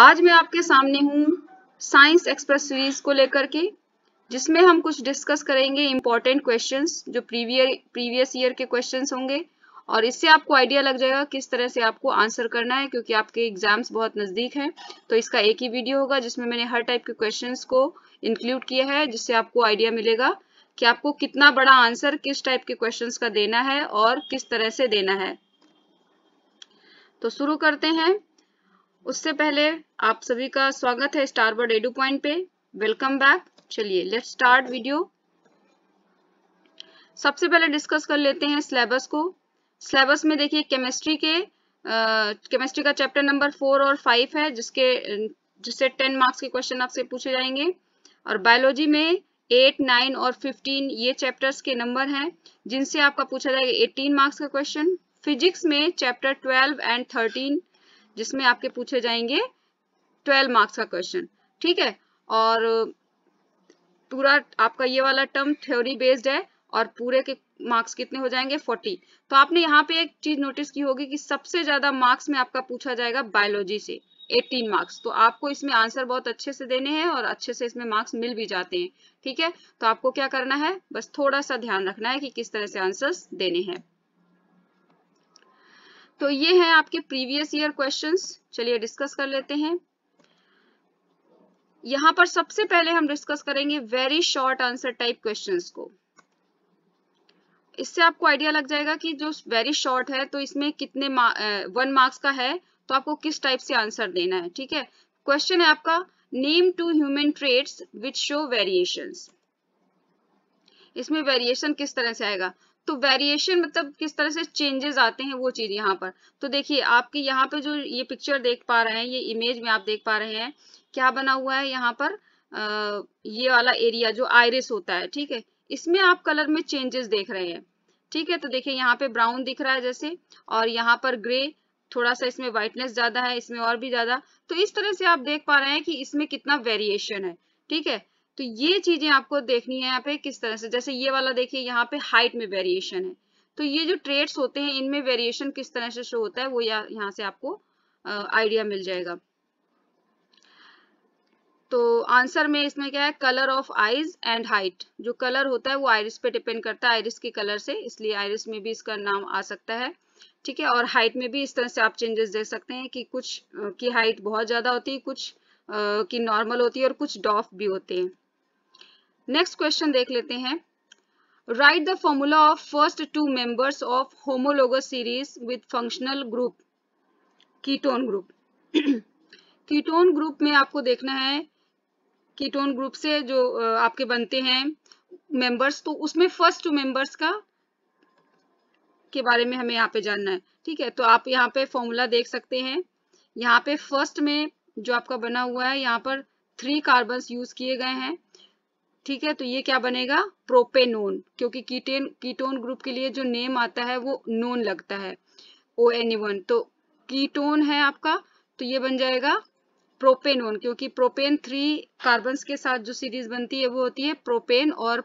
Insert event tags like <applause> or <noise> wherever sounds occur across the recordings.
आज मैं आपके सामने हूँ साइंस एक्सप्रेस सीरीज को लेकर के जिसमें हम कुछ डिस्कस करेंगे इंपॉर्टेंट क्वेश्चंस जो प्रीवियर प्रीवियस ईयर के क्वेश्चंस होंगे और इससे आपको आइडिया लग जाएगा किस तरह से आपको आंसर करना है क्योंकि आपके एग्जाम्स बहुत नज़दीक हैं तो इसका एक ही वीडियो होगा जिसमें मैंने हर टाइप के क्वेश्चन को इंक्लूड किया है जिससे आपको आइडिया मिलेगा कि आपको कितना बड़ा आंसर किस टाइप के क्वेश्चंस का देना है और किस तरह से देना है तो शुरू करते हैं उससे पहले आप सभी का स्वागत है स्टारबर्ड एडू पॉइंट पे वेलकम बैक चलिए लेट स्टार्ट वीडियो सबसे पहले डिस्कस कर लेते हैं सिलेबस को सिलेबस में देखिए केमिस्ट्री के केमिस्ट्री का चैप्टर नंबर फोर और फाइव है जिसके जिससे टेन मार्क्स के क्वेश्चन आपसे पूछे जाएंगे और बायोलॉजी में एट नाइन और फिफ्टीन ये चैप्टर्स के नंबर हैं जिनसे आपका पूछा जाएगा एटीन मार्क्स का क्वेश्चन फिजिक्स में चैप्टर ट्वेल्व एंड थर्टीन जिसमें आपके पूछे जाएंगे 12 मार्क्स का क्वेश्चन ठीक है और पूरा आपका ये वाला टर्म थ्योरी बेस्ड है और पूरे के मार्क्स कितने हो जाएंगे 40 तो आपने यहाँ पे एक चीज नोटिस की होगी कि सबसे ज्यादा मार्क्स में आपका पूछा जाएगा बायोलॉजी से 18 मार्क्स तो आपको इसमें आंसर बहुत अच्छे से देने हैं और अच्छे से इसमें मार्क्स मिल भी जाते हैं ठीक है तो आपको क्या करना है बस थोड़ा सा ध्यान रखना है कि किस तरह से आंसर्स देने हैं तो ये है आपके प्रीवियस ईयर क्वेश्चंस चलिए डिस्कस कर लेते हैं यहां पर सबसे पहले हम डिस्कस करेंगे very short answer type questions को इससे आपको आइडिया लग जाएगा कि जो वेरी शॉर्ट है तो इसमें कितने वन मार्क्स का है तो आपको किस टाइप से आंसर देना है ठीक है क्वेश्चन है आपका name two human traits which show variation इसमें वेरिएशन किस तरह से आएगा तो वेरिएशन मतलब किस तरह से चेंजेस आते हैं वो चीज यहाँ पर तो देखिए आपके यहाँ पे जो ये पिक्चर देख पा रहे हैं ये इमेज में आप देख पा रहे हैं क्या बना हुआ है यहाँ पर आ, ये वाला एरिया जो आयरिस होता है ठीक है इसमें आप कलर में चेंजेस देख रहे हैं ठीक है तो देखिए यहाँ पे ब्राउन दिख रहा है जैसे और यहाँ पर ग्रे थोड़ा सा इसमें व्हाइटनेस ज्यादा है इसमें और भी ज्यादा तो इस तरह से आप देख पा रहे हैं कि इसमें कितना वेरिएशन है ठीक है तो ये चीजें आपको देखनी है यहाँ पे किस तरह से जैसे ये वाला देखिए यहाँ पे हाइट में वेरिएशन है तो ये जो ट्रेड्स होते हैं इनमें वेरिएशन किस तरह से शो होता है वो यहाँ से आपको आइडिया मिल जाएगा तो आंसर में इसमें क्या है colour of eyes and height जो कलर होता है वो आइरिस पे डिपेंड करता है आयरिस के कलर से इसलिए आइरिस में भी इसका नाम आ सकता है ठीक है और हाइट में भी इस तरह से आप चेंजेस देख सकते हैं कि कुछ की हाइट बहुत ज़्यादा होती है कुछ की नॉर्मल होती है और कुछ डॉफ भी होते हैं नेक्स्ट क्वेश्चन देख लेते हैं write the formula of first two members of homologous series with functional group ketone group ketone group में आपको देखना है कीटोन ग्रुप से जो आपके बनते हैं मेंबर्स तो उसमें फर्स्ट टू मेंबर्स का के बारे में हमें यहाँ पे जानना है ठीक है तो आप यहाँ पे फॉर्मूला देख सकते हैं यहाँ पे फर्स्ट में जो आपका बना हुआ है यहाँ पर थ्री कार्बन यूज किए गए हैं ठीक है तो ये क्या बनेगा प्रोपेनोन क्योंकि कीटेन कीटोन ग्रुप के लिए जो नेम आता है वो नोन लगता है ओ एनी वन तो कीटोन है आपका तो ये बन जाएगा प्रोपेन वन क्योंकि प्रोपेन थ्री कार्बन के साथ जो सीरीज बनती है वो होती है प्रोपेन और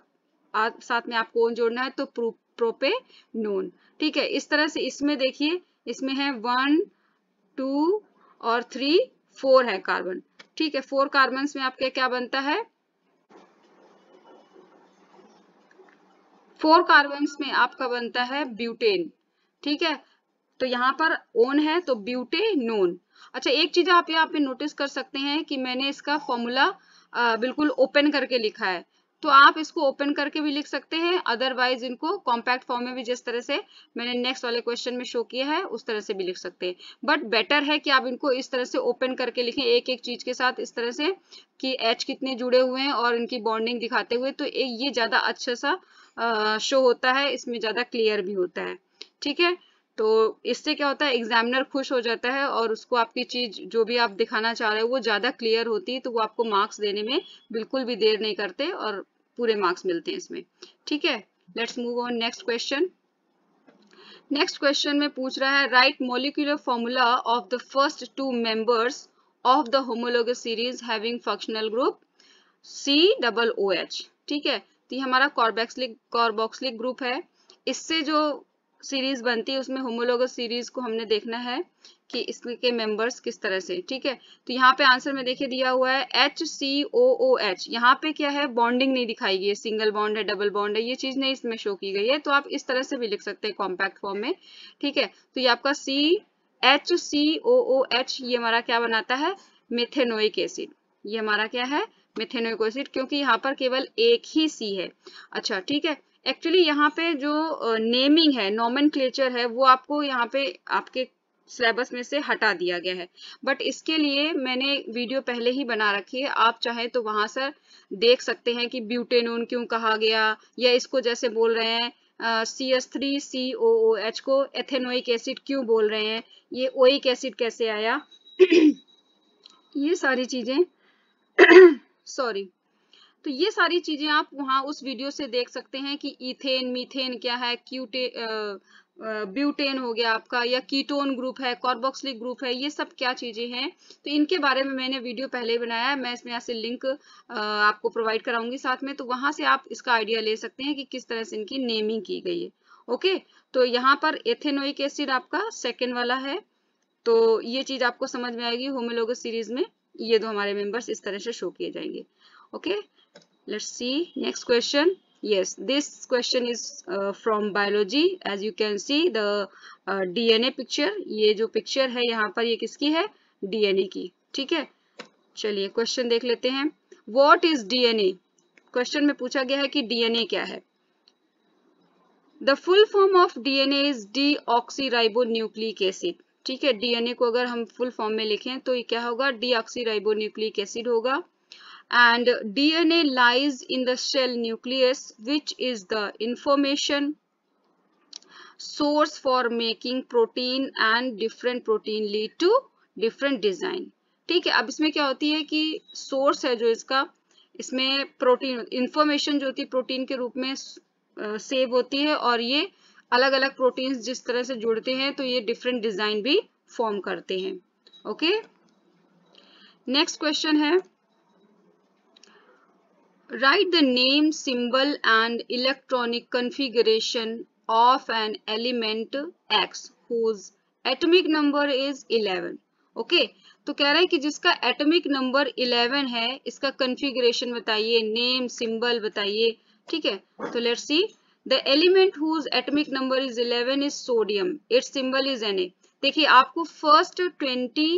साथ में आपको ओन जोड़ना है तो प्रो, प्रोपेनोन ठीक है इस तरह से इसमें देखिए इसमें है वन टू और थ्री फोर है कार्बन ठीक है फोर कार्बन में आपके क्या बनता है फोर कार्बन में आपका बनता है ब्यूटेन ठीक है तो यहां पर ओन है तो ब्यूटेनोन अच्छा एक चीज आप यहाँ पे नोटिस कर सकते हैं कि मैंने इसका फॉर्मूला बिल्कुल ओपन करके लिखा है तो आप इसको ओपन करके भी लिख सकते हैं अदरवाइज इनको कॉम्पैक्ट फॉर्म में भी जिस तरह से मैंने नेक्स्ट वाले क्वेश्चन में शो किया है उस तरह से भी लिख सकते हैं बट बेटर है कि आप इनको इस तरह से ओपन करके लिखें एक एक चीज के साथ इस तरह से कि एच कितने जुड़े हुए हैं और इनकी बॉन्डिंग दिखाते हुए तो ये ज्यादा अच्छा सा शो होता है इसमें ज्यादा क्लियर भी होता है ठीक है तो इससे क्या होता है एग्जामिनर खुश हो जाता है और उसको आपकी चीज जो भी आप दिखाना चाह रहे हो वो ज़्यादा क्लियर होती है तो वो आपको मार्क्स देने में बिल्कुल भी देर नहीं करते और पूरे मार्क्स मिलते हैं इसमें ठीक है let's move on next question next question में पूछ रहा है write molecular formula of the first two members of the homologous series having functional group C double O H ठीक है तो ये हमारा कॉर्बेक्सलिक कॉर्बोक्सलिक ग्रुप है इससे जो सीरीज बनती है उसमें होमोलोगस सीरीज को हमने देखना है कि इसके मेंबर्स किस तरह से ठीक है तो यहाँ पे आंसर में देखिए दिया हुआ है H C O O H यहाँ पे क्या है बॉन्डिंग नहीं दिखाई गई है सिंगल बॉन्ड है डबल बॉन्ड है ये चीज नहीं इसमें शो की गई है तो आप इस तरह से भी लिख सकते हैं कॉम्पैक्ट फॉर्म में ठीक है तो ये आपका C H C O O H ये हमारा क्या बनाता है मिथेनोइक एसिड ये हमारा क्या है मिथेनोइक एसिड क्योंकि यहाँ पर केवल एक ही सी है अच्छा ठीक है एक्चुअली यहाँ पे जो नेमिंग है नॉमन है वो आपको यहाँ पे आपके सिलेबस में से हटा दिया गया है बट इसके लिए मैंने वीडियो पहले ही बना रखी है आप चाहे तो वहां से देख सकते हैं कि ब्यूटेनोन क्यों कहा गया या इसको जैसे बोल रहे हैं C S three C O O H को एथेनोइक एसिड क्यों बोल रहे हैं ये ओइक एसिड कैसे आया <clears throat> ये सारी चीजें सॉरी <clears throat> तो ये सारी चीजें आप वहाँ उस वीडियो से देख सकते हैं कि इथेन मीथेन क्या है क्यूटे ब्यूटेन हो गया आपका या कीटोन ग्रुप है कॉर्बोक्सलिक ग्रुप है ये सब क्या चीजें हैं तो इनके बारे में मैंने वीडियो पहले बनाया है मैं इसमें यहाँ से लिंक आपको प्रोवाइड कराऊंगी साथ में तो वहां से आप इसका आइडिया ले सकते हैं कि किस तरह से इनकी नेमिंग की गई है ओके तो यहाँ पर एथेनोइक एसिड आपका सेकेंड वाला है तो ये चीज आपको समझ में आएगी होमोलोग सीरीज में ये दो हमारे मेंबर्स इस तरह से शो किए जाएंगे okay let's see next question yes this question is uh, from biology as you can see the uh, dna picture ye jo picture hai yahan par ye kiski hai dna ki theek hai chaliye question dekh lete hain what is dna question mein pucha gaya hai ki dna kya hai the full form of dna is deoxyribonucleic acid ठीक है dna को अगर हम full form में लिखें तो ये क्या होगा deoxyribonucleic acid होगा and DNA lies in the shell nucleus which is the information source for making protein and different protein lead to different design ठीक है अब इसमें क्या होती है कि सोर्स है जो इसका इसमें प्रोटीन इंफॉर्मेशन जो होती है प्रोटीन के रूप में सेव होती है और ये अलग अलग प्रोटीन्स जिस तरह से जुड़ते हैं तो ये डिफरेंट डिजाइन भी फॉर्म करते हैं ओके नेक्स्ट क्वेश्चन है write the name symbol and electronic configuration of an element X whose atomic number is 11. Okay तो कह रहा है कि जिसका एटॉमिक नंबर इलेवन है इसका कॉन्फ़िगरेशन बताइए नेम सिंबल बताइए ठीक है तो let's see the element whose atomic number is eleven is sodium its symbol is N A देखिए आपको फर्स्ट ट्वेंटी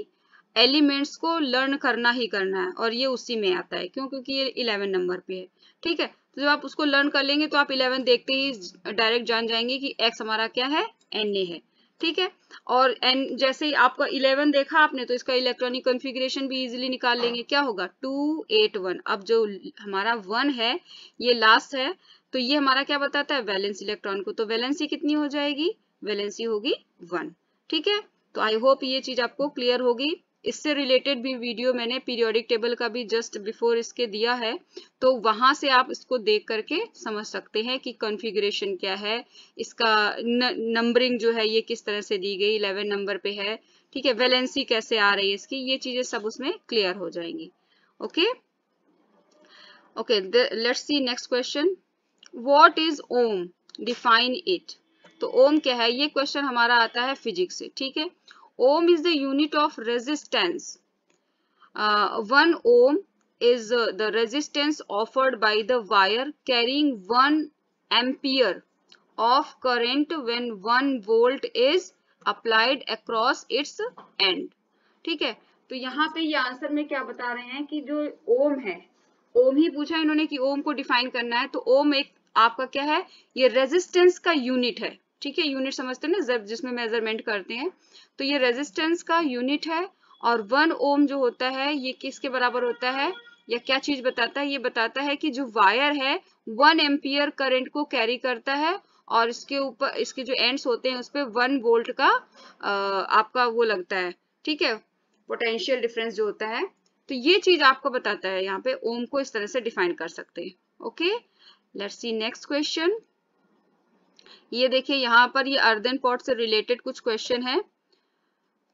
एलिमेंट्स को लर्न करना ही करना है और ये उसी में आता है क्यों क्योंकि ये इलेवन नंबर पे है ठीक है तो जब आप उसको लर्न कर लेंगे तो आप इलेवन देखते ही डायरेक्ट जान जाएंगे कि एक्स हमारा क्या है एन ए है ठीक है और एन जैसे ही आपका इलेवन देखा आपने तो इसका इलेक्ट्रॉनिक कॉन्फ़िगरेशन भी इजीली निकाल लेंगे क्या होगा टू एट वन अब जो हमारा वन है ये लास्ट है तो ये हमारा क्या बताता है वैलेंस इलेक्ट्रॉन को तो वैलेंसी कितनी हो जाएगी वैलेंसी होगी वन ठीक है तो आई होप ये चीज आपको क्लियर होगी इससे रिलेटेड भी वीडियो मैंने पीरियोडिक टेबल का भी जस्ट बिफोर इसके दिया है तो वहां से आप इसको देख करके समझ सकते हैं कि कॉन्फ़िगरेशन क्या है इसका नंबरिंग जो है ये किस तरह से दी गई इलेवन नंबर पे है ठीक है वैलेंसी कैसे आ रही है इसकी ये चीजें सब उसमें क्लियर हो जाएंगी okay okay let see next question what is ohm define it तो ओम क्या है ये क्वेश्चन हमारा आता है फिजिक्स से ठीक है ohm is the unit of resistance uh, one ohm is uh, the resistance offered by the wire carrying 1 ampere of current when 1 volt is applied across its end ठीक है तो यहाँ पे ये यह आंसर में क्या बता रहे हैं कि जो ओम है ओम ही पूछा इन्होंने कि ओम को डिफाइन करना है तो ओम एक आपका क्या है ये रेजिस्टेंस का यूनिट है ठीक है यूनिट समझते हैं ना जिसमें मेजरमेंट करते हैं तो ये रेजिस्टेंस का यूनिट है और वन ओम जो होता है ये किसके बराबर होता है या क्या चीज बताता है ये बताता है कि जो वायर है वन एम्पियर करंट को कैरी करता है और इसके ऊपर इसके जो एंड्स होते हैं उस पर वन वोल्ट का आ, आपका वो लगता है ठीक है पोटेंशियल डिफरेंस जो होता है तो ये चीज आपको बताता है यहाँ पे ओम को इस तरह से डिफाइन कर सकते हैं okay let's see next question ये देखिए यहाँ पर ये अर्दन पॉट से रिलेटेड कुछ क्वेश्चन है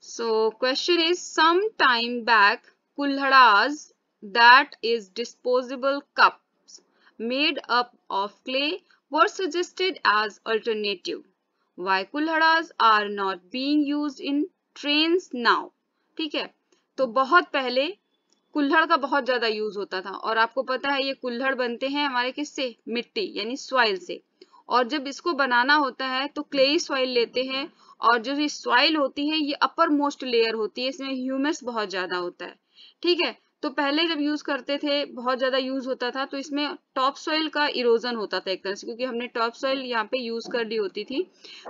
So question is some time back kulhadas that is disposable cups made up of clay were suggested as alternative. Why kulhadas are not being used in trains now? theek hai to bahut pehle कुल्हड़ का बहुत ज्यादा use होता था और आपको पता है ये कुल्हड़ बनते हैं हमारे किससे मिट्टी यानी सॉइल से और जब इसको बनाना होता है तो क्ले सॉइल लेते हैं और जो ये सॉइल होती है ये अपर मोस्ट लेयर होती है इसमें ह्यूमस बहुत ज़्यादा होता है ठीक है तो पहले जब यूज करते थे बहुत ज्यादा यूज होता था तो इसमें टॉप सॉइल का इरोजन होता था एक तरह से क्योंकि हमने टॉप सॉइल यहाँ पे यूज कर ली होती थी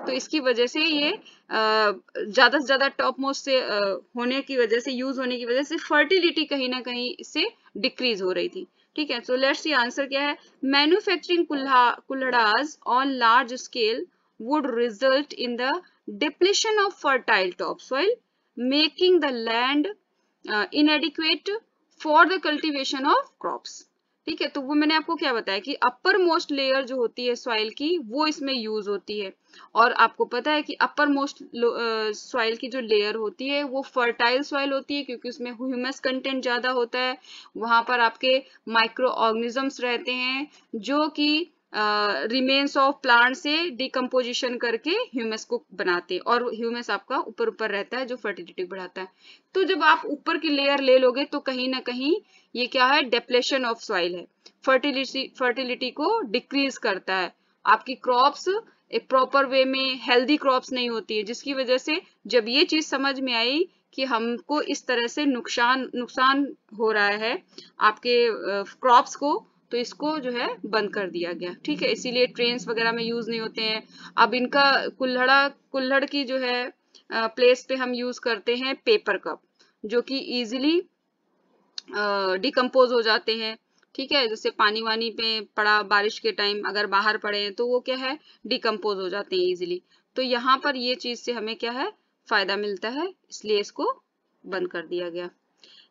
तो इसकी वजह से ये ज्यादा से ज्यादा टॉप मोस्ट से होने की वजह से यूज होने की वजह से फर्टिलिटी कहीं ना कहीं इससे डिक्रीज हो रही थी ठीक है सो लेट्स ये आंसर क्या है manufacturing kulhads on large scale would result in the depletion of fertile topsoil, making the land uh, inadequate for the cultivation of crops. ठीक है तो वो मैंने आपको क्या बताया कि अपर मोस्ट लेयर जो होती है सॉइल की वो इसमें यूज होती है और आपको पता है कि अपर मोस्ट सॉइल की जो लेयर होती है वो फर्टाइल सॉइल होती है क्योंकि उसमें ह्यूमस कंटेंट ज्यादा होता है वहां पर आपके माइक्रो ऑर्गेनिजम्स रहते हैं जो कि रिमेन्स ऑफ प्लांट से डिकम्पोजिशन करके ह्यूमस को बनाते हैं और ह्यूमस आपका ऊपर ऊपर रहता है जो फर्टिलिटी बढ़ाता है तो जब आप ऊपर की लेयर ले लोगे तो कहीं ना कहीं ये क्या है डेप्लेशन ऑफ सॉइल है फर्टिलिटी फर्टिलिटी को डिक्रीज करता है आपकी क्रॉप्स एक प्रॉपर वे में हेल्दी क्रॉप्स नहीं होती है जिसकी वजह से जब ये चीज समझ में आई कि हमको इस तरह से नुकसान नुकसान हो रहा है आपके क्रॉप्स को तो इसको जो है बंद कर दिया गया ठीक है इसीलिए ट्रेन वगैरह में यूज नहीं होते हैं अब इनका कुल्हड़ा कुल्हड़ की जो है प्लेस पे हम यूज करते हैं पेपर कप जो कि इजिली डिकम्पोज हो जाते हैं ठीक है जैसे पानी वानी पे पड़ा बारिश के टाइम अगर बाहर पड़े हैं तो वो क्या है डिकम्पोज हो जाते हैं इजिली तो यहाँ पर ये चीज से हमें क्या है फायदा मिलता है इसलिए इसको बंद कर दिया गया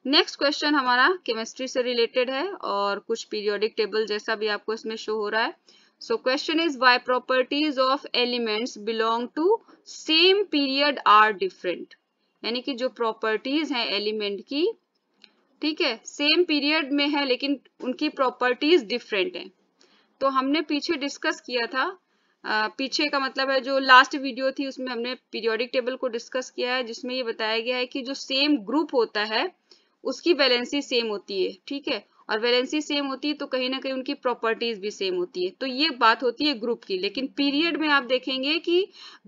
नेक्स्ट क्वेश्चन हमारा केमिस्ट्री से रिलेटेड है और कुछ पीरियोडिक टेबल जैसा भी आपको इसमें शो हो रहा है so question is why properties of elements belong to same period are different यानी कि जो प्रॉपर्टीज हैं एलिमेंट की ठीक है सेम पीरियड में है लेकिन उनकी प्रॉपर्टीज डिफरेंट हैं तो हमने पीछे डिस्कस किया था पीछे का मतलब है जो लास्ट वीडियो थी उसमें हमने पीरियोडिक टेबल को डिस्कस किया है जिसमें ये बताया गया है कि जो सेम ग्रुप होता है उसकी वैलेंसी सेम होती है ठीक है और वैलेंसी सेम होती है तो कहीं ना कहीं उनकी प्रॉपर्टीज भी सेम होती है तो ये बात होती है ग्रुप की लेकिन पीरियड में आप देखेंगे कि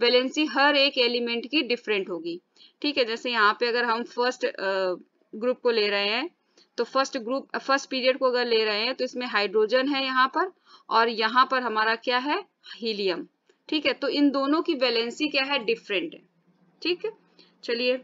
वैलेंसी हर एक एलिमेंट की डिफरेंट होगी ठीक है जैसे यहाँ पे अगर हम फर्स्ट ग्रुप को ले रहे हैं तो फर्स्ट ग्रुप फर्स्ट पीरियड को अगर ले रहे हैं तो इसमें हाइड्रोजन है यहाँ पर और यहाँ पर हमारा क्या है हीलियम ठीक है तो इन दोनों की वैलेंसी क्या है डिफरेंट है ठीक है चलिए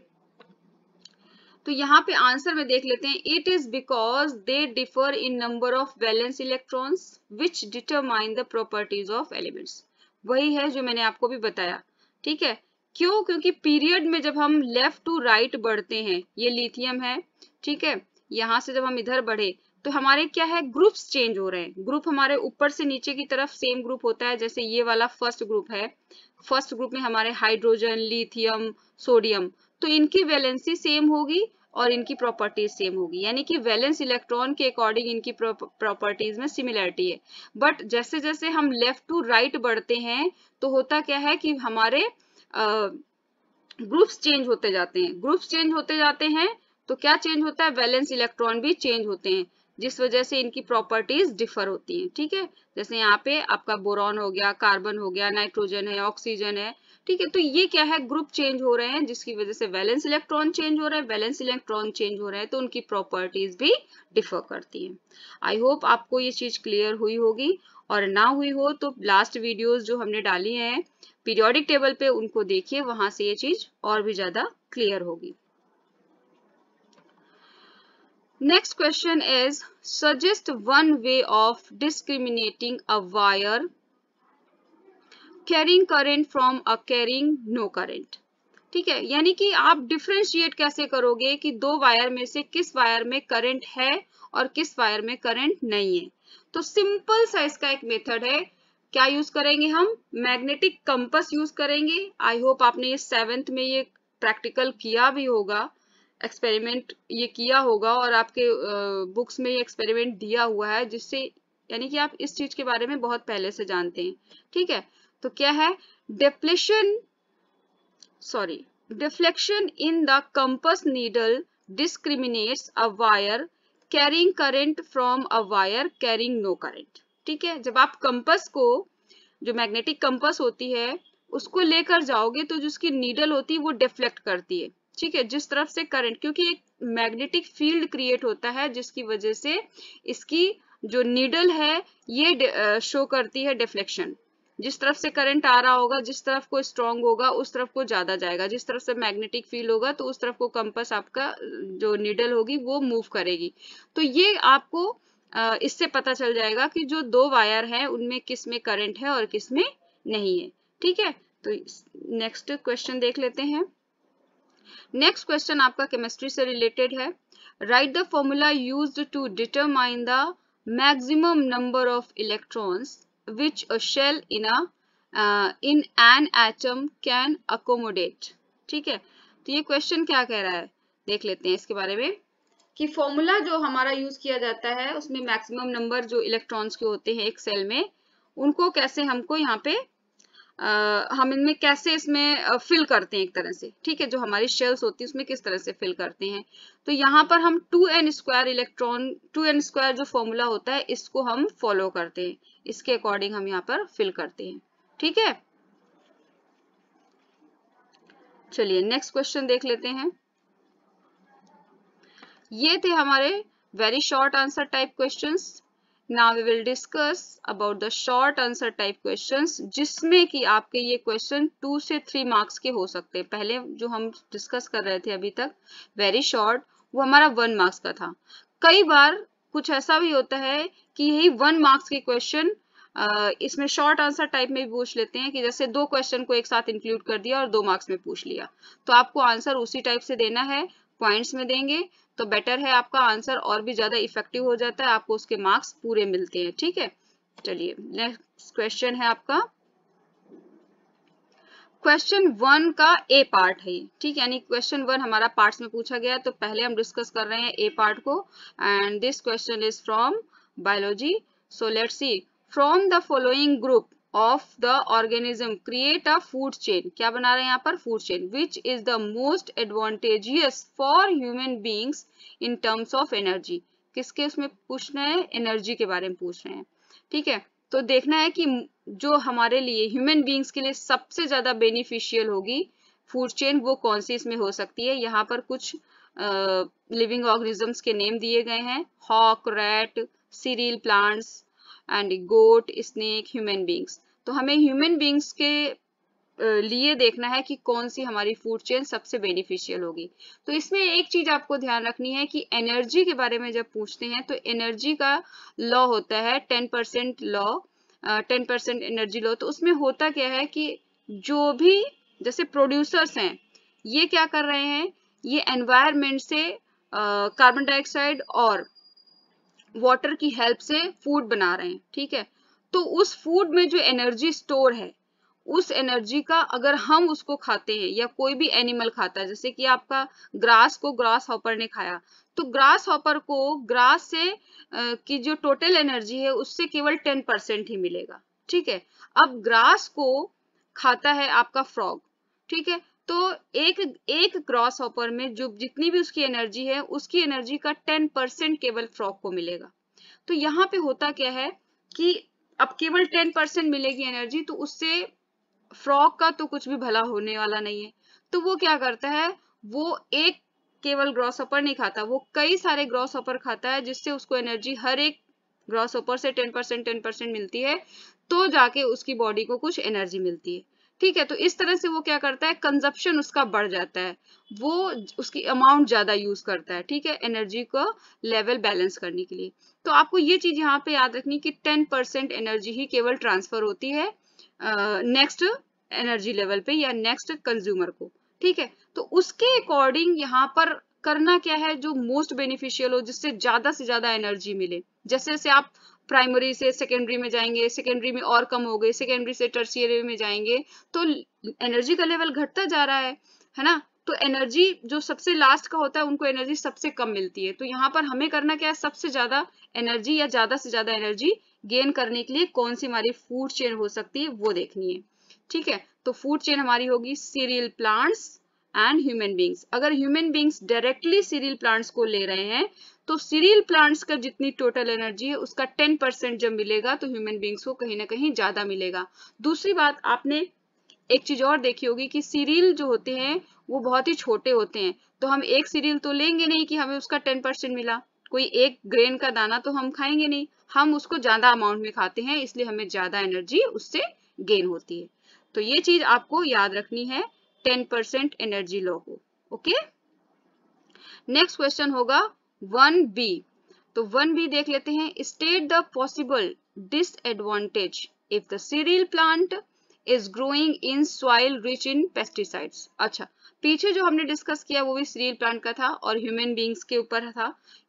तो यहाँ पे आंसर में देख लेते हैं it is because they differ in number of valence electrons which determine the properties of elements वही है जो मैंने आपको भी बताया ठीक है क्यों क्योंकि पीरियड में जब हम लेफ्ट टू राइट बढ़ते हैं ये लिथियम है ठीक है यहाँ से जब हम इधर बढ़े तो हमारे क्या है ग्रुप्स चेंज हो रहे हैं ग्रुप हमारे ऊपर से नीचे की तरफ सेम ग्रुप होता है जैसे ये वाला फर्स्ट ग्रुप है फर्स्ट ग्रुप में हमारे हाइड्रोजन लिथियम सोडियम तो इनकी वैलेंसी सेम होगी और इनकी प्रॉपर्टीज सेम होगी यानी कि वैलेंस इलेक्ट्रॉन के अकॉर्डिंग इनकी प्रॉपर्टीज में सिमिलरिटी है बट जैसे जैसे हम लेफ्ट टू राइट बढ़ते हैं तो होता क्या है कि हमारे ग्रुप्स चेंज होते जाते हैं ग्रुप्स चेंज होते जाते हैं तो क्या चेंज होता है वैलेंस इलेक्ट्रॉन भी चेंज होते हैं जिस वजह से इनकी प्रॉपर्टीज डिफर होती हैं ठीक है जैसे यहाँ पे आपका बोरॉन हो गया कार्बन हो गया नाइट्रोजन है ऑक्सीजन है ठीक है तो ये क्या है ग्रुप चेंज हो रहे हैं जिसकी वजह से वैलेंस इलेक्ट्रॉन चेंज हो रहा है वैलेंस इलेक्ट्रॉन चेंज हो रहा है तो उनकी प्रॉपर्टीज भी डिफर करती हैं आई होप आपको ये चीज क्लियर हुई होगी और ना हुई हो तो लास्ट वीडियोस जो हमने डाली हैं पीरियोडिक टेबल पे उनको देखिए वहां से ये चीज और भी ज्यादा क्लियर होगी next question is suggest one way of discriminating a wire carrying current from a carrying no current ठीक है यानी कि आप डिफ्रेंशिएट कैसे करोगे कि दो वायर में से किस वायर में करंट है और किस वायर में करंट नहीं है तो सिंपल सा इसका एक मेथड है क्या यूज करेंगे हम मैग्नेटिक कंपस यूज करेंगे आई होप आपने ये सेवेंथ में ये प्रैक्टिकल किया भी होगा एक्सपेरिमेंट ये किया होगा और आपके बुक्स में ये एक्सपेरिमेंट दिया हुआ है जिससे यानी कि आप इस चीज के बारे में बहुत पहले से जानते हैं ठीक है तो क्या है deflation sorry deflection in the compass needle discriminates a wire carrying current from a wire carrying no current ठीक है जब आप कंपस को जो मैग्नेटिक कंपस होती है उसको लेकर जाओगे तो जो उसकी नीडल होती है वो डिफ्लेक्ट करती है ठीक है जिस तरफ से करंट क्योंकि एक मैग्नेटिक फील्ड क्रिएट होता है जिसकी वजह से इसकी जो नीडल है ये शो करती है डिफ्लेक्शन जिस तरफ से करंट आ रहा होगा जिस तरफ को स्ट्रांग होगा उस तरफ को ज्यादा जाएगा जिस तरफ से मैग्नेटिक फील्ड होगा तो उस तरफ को कंपस आपका जो निडल होगी वो मूव करेगी तो ये आपको इससे पता चल जाएगा कि जो दो वायर है उनमें किस में करंट है और किस में नहीं है ठीक है तो नेक्स्ट क्वेश्चन देख लेते हैं नेक्स्ट क्वेश्चन आपका केमिस्ट्री से रिलेटेड है write the formula use to determine the maximum number of electrons which a shell in a uh, in an atom can accommodate ठीक है तो ये क्वेश्चन क्या कह रहा है देख लेते हैं इसके बारे में कि फॉर्मूला जो हमारा यूज किया जाता है उसमें मैक्सिमम नंबर जो इलेक्ट्रॉन्स के होते हैं एक सेल में उनको कैसे हमको यहाँ पे आ, हम इनमें कैसे इसमें फिल करते हैं एक तरह से ठीक है जो हमारी शेल्स होती है उसमें किस तरह से फिल करते हैं तो यहाँ पर हम two N square electron two N square जो फॉर्मूला होता है इसको हम फॉलो करते हैं इसके अकॉर्डिंग हम यहाँ पर फिल करते हैं ठीक है चलिए नेक्स्ट क्वेश्चन देख लेते हैं ये थे हमारे very short answer type questions now we will discuss about the short answer type questions जिसमें कि आपके ये क्वेश्चन टू से थ्री मार्क्स के हो सकते हैं पहले जो हम डिस्कस कर रहे थे अभी तक वेरी शॉर्ट वो हमारा वन मार्क्स का था कई बार कुछ ऐसा भी होता है कि यही वन मार्क्स के क्वेश्चन इसमें शॉर्ट आंसर टाइप में भी पूछ लेते हैं कि जैसे दो क्वेश्चन को एक साथ इंक्लूड कर दिया और दो मार्क्स में पूछ लिया तो आपको आंसर उसी टाइप से देना है पॉइंट्स में देंगे तो बेटर है आपका आंसर और भी ज्यादा इफेक्टिव हो जाता है आपको उसके मार्क्स पूरे मिलते हैं ठीक है चलिए नेक्स्ट क्वेश्चन है आपका क्वेश्चन वन का ए पार्ट है ठीक है यानी क्वेश्चन वन हमारा पार्ट्स में पूछा गया तो पहले हम डिस्कस कर रहे हैं ए पार्ट को and this question is from biology so let see from the following group of the organism create a food chain क्या बना रहे हैं यहाँ पर food chain which is the most advantageous for human beings in terms of energy किसके उसमें पूछ रहे हैं एनर्जी के बारे में पूछ रहे हैं ठीक है तो देखना है कि जो हमारे लिए ह्यूमन बींग्स के लिए सबसे ज्यादा बेनिफिशियल होगी फूड चेन वो कौन सी इसमें हो सकती है यहाँ पर कुछ लिविंग uh, ऑर्गेनिजम्स के नेम दिए गए हैं hawk rat cereal plants and goat snake human beings तो हमें ह्यूमन बींग्स के लिए देखना है कि कौन सी हमारी फूड चेन सबसे बेनिफिशियल होगी तो इसमें एक चीज आपको ध्यान रखनी है कि एनर्जी के बारे में जब पूछते हैं तो एनर्जी का लॉ होता है ten percent law ten percent energy law तो उसमें होता क्या है कि जो भी जैसे प्रोड्यूसर्स हैं ये क्या कर रहे हैं ये एनवायरमेंट से कार्बन डाइऑक्साइड और वाटर की हेल्प से फूड बना रहे हैं ठीक है तो उस फूड में जो एनर्जी स्टोर है उस एनर्जी का अगर हम उसको खाते हैं या कोई भी एनिमल खाता है जैसे कि आपका ग्रास को ग्रास हॉपर ने खाया तो ग्रास हॉपर को ग्रास से की जो टोटल एनर्जी है उससे केवल टेन परसेंट ही मिलेगा ठीक है अब ग्रास को खाता है आपका फ्रॉग ठीक है तो एक एक क्रॉस ऑपर में जो जितनी भी उसकी एनर्जी है उसकी एनर्जी का टेन परसेंट केवल फ्रॉक को मिलेगा तो यहाँ पे होता क्या है कि अब केवल टेन परसेंट मिलेगी एनर्जी तो उससे फ्रॉक का तो कुछ भी भला होने वाला नहीं है तो वो क्या करता है वो एक केवल ग्रॉस ऑपर नहीं खाता वो कई सारे ग्रॉस ऑपर खाता है जिससे उसको एनर्जी हर एक ग्रॉस ऑपर से टेन परसेंट टेन परसेंट मिलती है तो जाके उसकी बॉडी को कुछ एनर्जी मिलती है ठीक है तो इस तरह से वो क्या करता है कंजप्शन उसका बढ़ जाता है वो उसकी अमाउंट ज्यादा यूज करता है ठीक है एनर्जी को लेवल बैलेंस करने के लिए तो आपको ये चीज यहाँ पे याद रखनी कि 10% एनर्जी ही केवल ट्रांसफर होती है नेक्स्ट एनर्जी लेवल पे या नेक्स्ट कंज्यूमर को ठीक है तो उसके अकॉर्डिंग यहाँ पर करना क्या है जो मोस्ट बेनिफिशियल हो जिससे ज्यादा से ज्यादा एनर्जी मिले जैसे जैसे आप प्राइमरी से सेकेंडरी में जाएंगे सेकेंडरी में और कम हो गए सेकेंडरी से टर्सियरी में जाएंगे तो एनर्जी का लेवल घटता जा रहा है है ना तो एनर्जी जो सबसे लास्ट का होता है उनको एनर्जी सबसे कम मिलती है तो यहाँ पर हमें करना क्या है सबसे ज्यादा एनर्जी या ज्यादा से ज्यादा एनर्जी गेन करने के लिए कौन सी हमारी फूड चेन हो सकती है वो देखनी है ठीक है तो फूड चेन हमारी होगी cereal plants and human beings अगर human beings directly cereal plants को ले रहे हैं तो सीरियल प्लांट्स का जितनी टोटल एनर्जी है उसका टेन परसेंट जब मिलेगा तो ह्यूमन बींग्स को कहीं ना कहीं ज्यादा मिलेगा दूसरी बात आपने एक चीज और देखी होगी कि सीरियल जो होते हैं वो बहुत ही छोटे होते हैं तो हम एक सीरियल तो लेंगे नहीं कि हमें उसका टेन परसेंट मिला कोई एक ग्रेन का दाना तो हम खाएंगे नहीं हम उसको ज्यादा अमाउंट में खाते हैं इसलिए हमें ज्यादा एनर्जी उससे गेन होती है तो ये चीज आपको याद रखनी है टेन परसेंट एनर्जी लॉ को ओके नेक्स्ट क्वेश्चन होगा वन बी तो वन बी देख लेते हैं state the possible disadvantage if the cereal plant is growing in soil rich in pesticides अच्छा पीछे जो हमने डिस्कस किया वो भी सीरियल प्लांट का था और ह्यूमन बींग्स के ऊपर था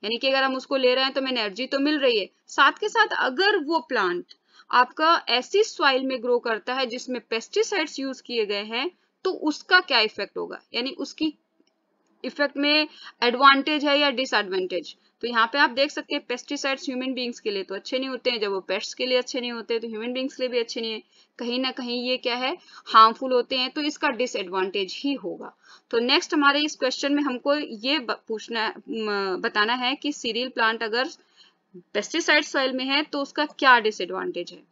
यानी कि अगर हम उसको ले रहे हैं तो हमें एनर्जी तो मिल रही है साथ के साथ अगर वो प्लांट आपका ऐसी सॉइल में ग्रो करता है जिसमें पेस्टिसाइड्स यूज किए गए हैं तो उसका क्या इफेक्ट होगा यानी उसकी इफेक्ट में एडवांटेज है या डिसएडवांटेज तो यहाँ पे आप देख सकते हैं पेस्टिसाइड्स ह्यूमन बींग्स के लिए तो अच्छे नहीं होते हैं जब वो पेट्स के लिए अच्छे नहीं होते तो ह्यूमन बींग्स के लिए भी अच्छे नहीं है कहीं ना कहीं ये क्या है हार्मफुल होते हैं तो इसका डिसएडवांटेज ही होगा तो नेक्स्ट हमारे इस क्वेश्चन में हमको ये पूछना बताना है कि सीरियल प्लांट अगर पेस्टिसाइड सॉइल में है तो उसका क्या डिसएडवांटेज है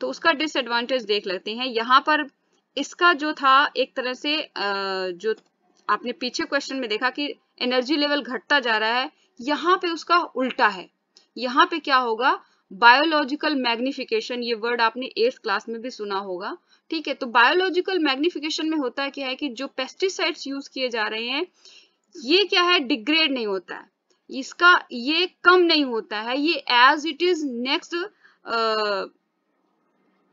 तो उसका डिसएडवांटेज देख लेते हैं यहाँ पर इसका जो था एक तरह से जो आपने पीछे क्वेश्चन में देखा कि एनर्जी लेवल घटता जा रहा है यहाँ पे उसका उल्टा है यहाँ पे क्या होगा बायोलॉजिकल मैग्निफिकेशन ये वर्ड आपने एट्थ क्लास में भी सुना होगा ठीक है तो बायोलॉजिकल मैग्निफिकेशन में होता है क्या है कि जो पेस्टिसाइड्स यूज किए जा रहे हैं ये क्या है डिग्रेड नहीं होता है इसका ये कम नहीं होता है ये एज इट इज नेक्स्ट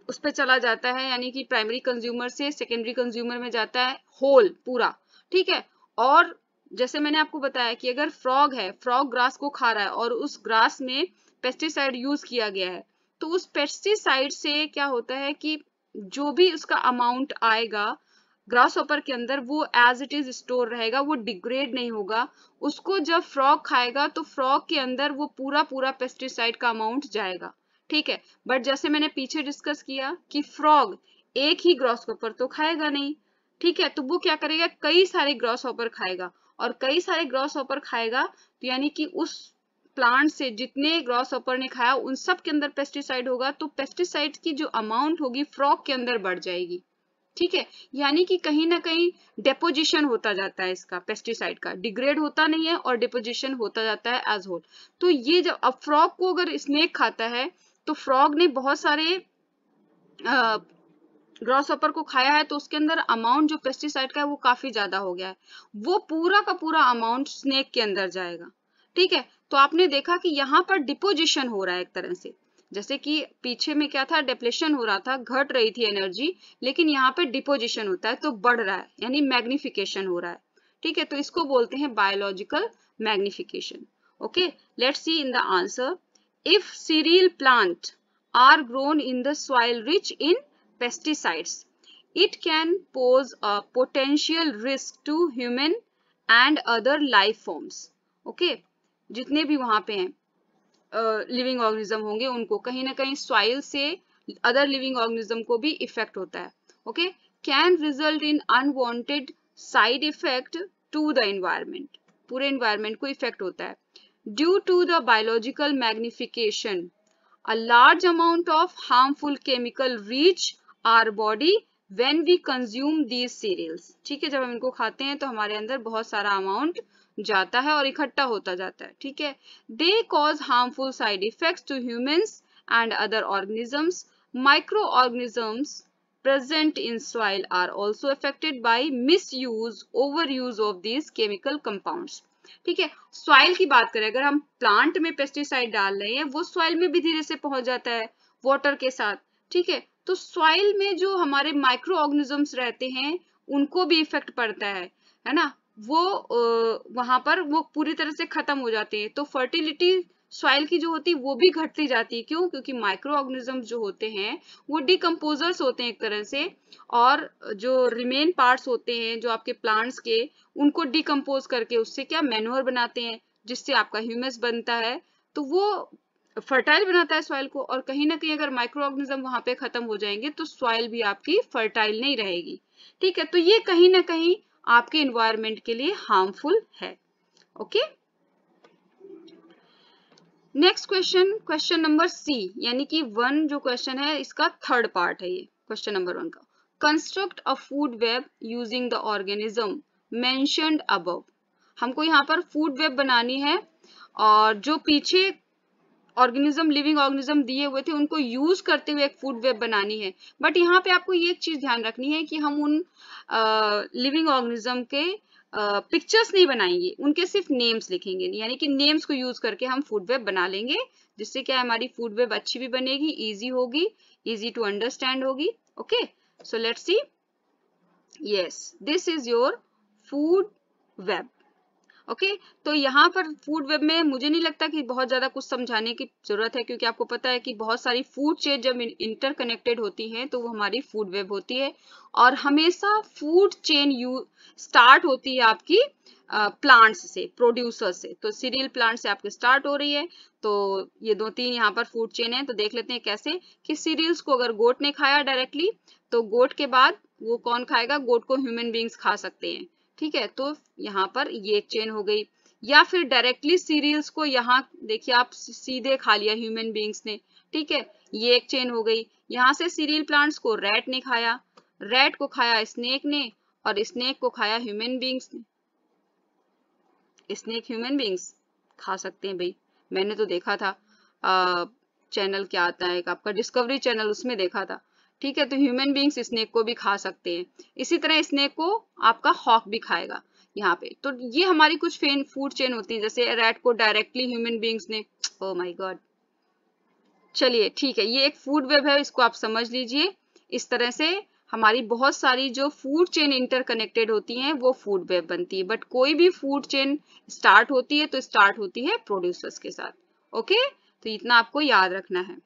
उस पर चला जाता है यानी कि प्राइमरी कंज्यूमर से सेकेंडरी कंज्यूमर में जाता है होल पूरा ठीक है और जैसे मैंने आपको बताया कि अगर फ्रॉग है फ्रॉग ग्रास को खा रहा है और उस ग्रास में पेस्टिसाइड यूज किया गया है तो उस पेस्टिसाइड से क्या होता है कि जो भी उसका अमाउंट आएगा ग्रास ऑपर के अंदर वो एज इट इज स्टोर रहेगा वो डिग्रेड नहीं होगा उसको जब फ्रॉग खाएगा तो फ्रॉग के अंदर वो पूरा पूरा पेस्टिसाइड का अमाउंट जाएगा ठीक है बट जैसे मैंने पीछे डिस्कस किया कि फ्रॉग एक ही ग्रास तो खाएगा नहीं ठीक है तो वो क्या करेगा कई सारे ग्रॉस ऑपर खाएगा और कई सारे ग्रॉस ऑपर खाएगा तो यानी कि उस प्लांट से जितने ग्रॉस ऑपर ने खाया उन सब के अंदर पेस्टिसाइड होगा तो पेस्टिसाइड की जो अमाउंट होगी फ्रॉक के अंदर बढ़ जाएगी ठीक है यानी कि कहीं ना कहीं डेपोजिशन होता जाता है इसका पेस्टिसाइड का डिग्रेड होता नहीं है और डिपोजिशन होता जाता है एज होल तो ये जब अब फ्रॉग को अगर स्नेक खाता है तो फ्रॉग ने बहुत सारे ऑपर को खाया है तो उसके अंदर अमाउंट जो पेस्टिसाइड का है वो काफी ज्यादा हो गया है वो पूरा का पूरा अमाउंट स्नेक के अंदर जाएगा ठीक है तो आपने देखा कि यहाँ पर डिपोजिशन हो रहा है एक तरह से जैसे कि पीछे में क्या था डेप्लेशन हो रहा था घट रही थी एनर्जी लेकिन यहाँ पे डिपोजिशन होता है तो बढ़ रहा है यानी मैग्निफिकेशन हो रहा है ठीक है तो इसको बोलते हैं biological magnification okay let see in the answer if cereal plant are grown in the soil rich in pesticides. It can pose a potential risk to human and other life forms okay जितने bhi wahan pe hain living organism होंगे उनको कहीं ना कहीं soil से other living organism को भी effect होता है okay can result in unwanted side effect to the environment पूरे इन्वायरमेंट को इफेक्ट होता है due to the biological magnification a large amount of harmful chemical reach our body when we consume these cereals ठीक है जब हम इनको खाते हैं तो हमारे अंदर बहुत सारा अमाउंट जाता है और इकट्ठा होता जाता है ठीक है they cause harmful side effect to human and other organisms microorganisms soil are also affected by misuse overuse of these chemical compound ठीक है सॉइल की बात करें अगर हम प्लांट में पेस्टिसाइड डाल रहे हैं वो सॉइल में भी धीरे से पहुंच जाता है वॉटर के साथ ठीक है तो सॉइल में जो हमारे माइक्रो ऑर्गेनिजम्स रहते हैं उनको भी इफेक्ट पड़ता है है ना वो वहां पर वो पूरी तरह से खत्म हो जाते हैं तो फर्टिलिटी सॉइल की जो होती है वो भी घटती जाती है क्यों क्योंकि माइक्रो ऑर्गेनिज्म जो होते हैं वो डिकम्पोजर्स होते हैं एक तरह से और जो रिमेन पार्ट्स होते हैं जो आपके प्लांट्स के उनको डिकम्पोज करके उससे क्या मेनुअर बनाते हैं जिससे आपका ह्यूमस बनता है तो वो फर्टाइल बनाता है सॉइल को और कहीं ना कहीं अगर माइक्रो ऑर्गेनिज्म वहां पे खत्म हो जाएंगे तो सॉइल भी आपकी फर्टाइल नहीं रहेगी ठीक है तो ये कहीं ना कहीं आपके इन्वायरमेंट के लिए हार्मफुल है okay next question question number C यानी कि वन जो क्वेश्चन है इसका थर्ड पार्ट है ये क्वेश्चन नंबर वन का construct a food web using the organism mentioned above हमको यहाँ पर फूड वेब बनानी है और जो पीछे ऑर्गेनिज्म लिविंग ऑर्गेनिज्म दिए हुए थे उनको यूज करते हुए एक फूड वेब बनानी है बट यहाँ पे आपको ये एक चीज ध्यान रखनी है कि हम उन लिविंग ऑर्गेनिज्म के पिक्चर्स नहीं बनाएंगे उनके सिर्फ नेम्स लिखेंगे यानी कि नेम्स को यूज करके हम फूड वेब बना लेंगे जिससे क्या हमारी फूड वेब अच्छी भी बनेगी ईजी होगी ईजी टू अंडरस्टैंड होगी okay so let's see yes this is your food web okay तो यहाँ पर फूड वेब में मुझे नहीं लगता कि बहुत ज़्यादा कुछ समझाने की ज़रूरत है क्योंकि आपको पता है कि बहुत सारी फूड चेन जब इंटरकनेक्टेड होती हैं तो वो हमारी फूड वेब होती है और हमेशा फूड चेन यू स्टार्ट होती है आपकी प्लांट्स से प्रोड्यूसर से तो सीरियल प्लांट से आपकी स्टार्ट हो रही है तो ये दो तीन यहाँ पर फूड चेन है तो देख लेते हैं कैसे कि सीरियल्स को अगर गोट ने खाया डायरेक्टली तो गोट के बाद वो कौन खाएगा गोट को ह्यूमन बींग्स खा सकते हैं ठीक है तो यहाँ पर ये एक चेन हो गई या फिर डायरेक्टली सीरियल्स को यहाँ देखिए आप सीधे खा लिया ह्यूमन बींग्स ने ठीक है ये एक चेन हो गई यहाँ से सीरियल प्लांट्स को रैट ने खाया रैट को खाया स्नेक ने और स्नेक को खाया ह्यूमन बींग्स ने स्नेक ह्यूमन बींग्स खा सकते हैं भाई मैंने तो देखा था आ, चैनल क्या आता है एक आपका डिस्कवरी चैनल उसमें देखा था ठीक है तो ह्यूमन बींग्स स्नेक को भी खा सकते हैं इसी तरह स्नेक को आपका हॉक भी खाएगा यहाँ पे तो ये हमारी कुछ फेन फूड चेन होती है जैसे रेड को डायरेक्टली ह्यूमन बींग्स ने ओ माई गॉड चलिए ठीक है ये एक फूड वेब है इसको आप समझ लीजिए इस तरह से हमारी बहुत सारी जो फूड चेन इंटरकनेक्टेड होती हैं वो फूड वेब बनती है बट कोई भी फूड चेन स्टार्ट होती है तो स्टार्ट होती है प्रोड्यूसर्स के साथ ओके तो इतना आपको याद रखना है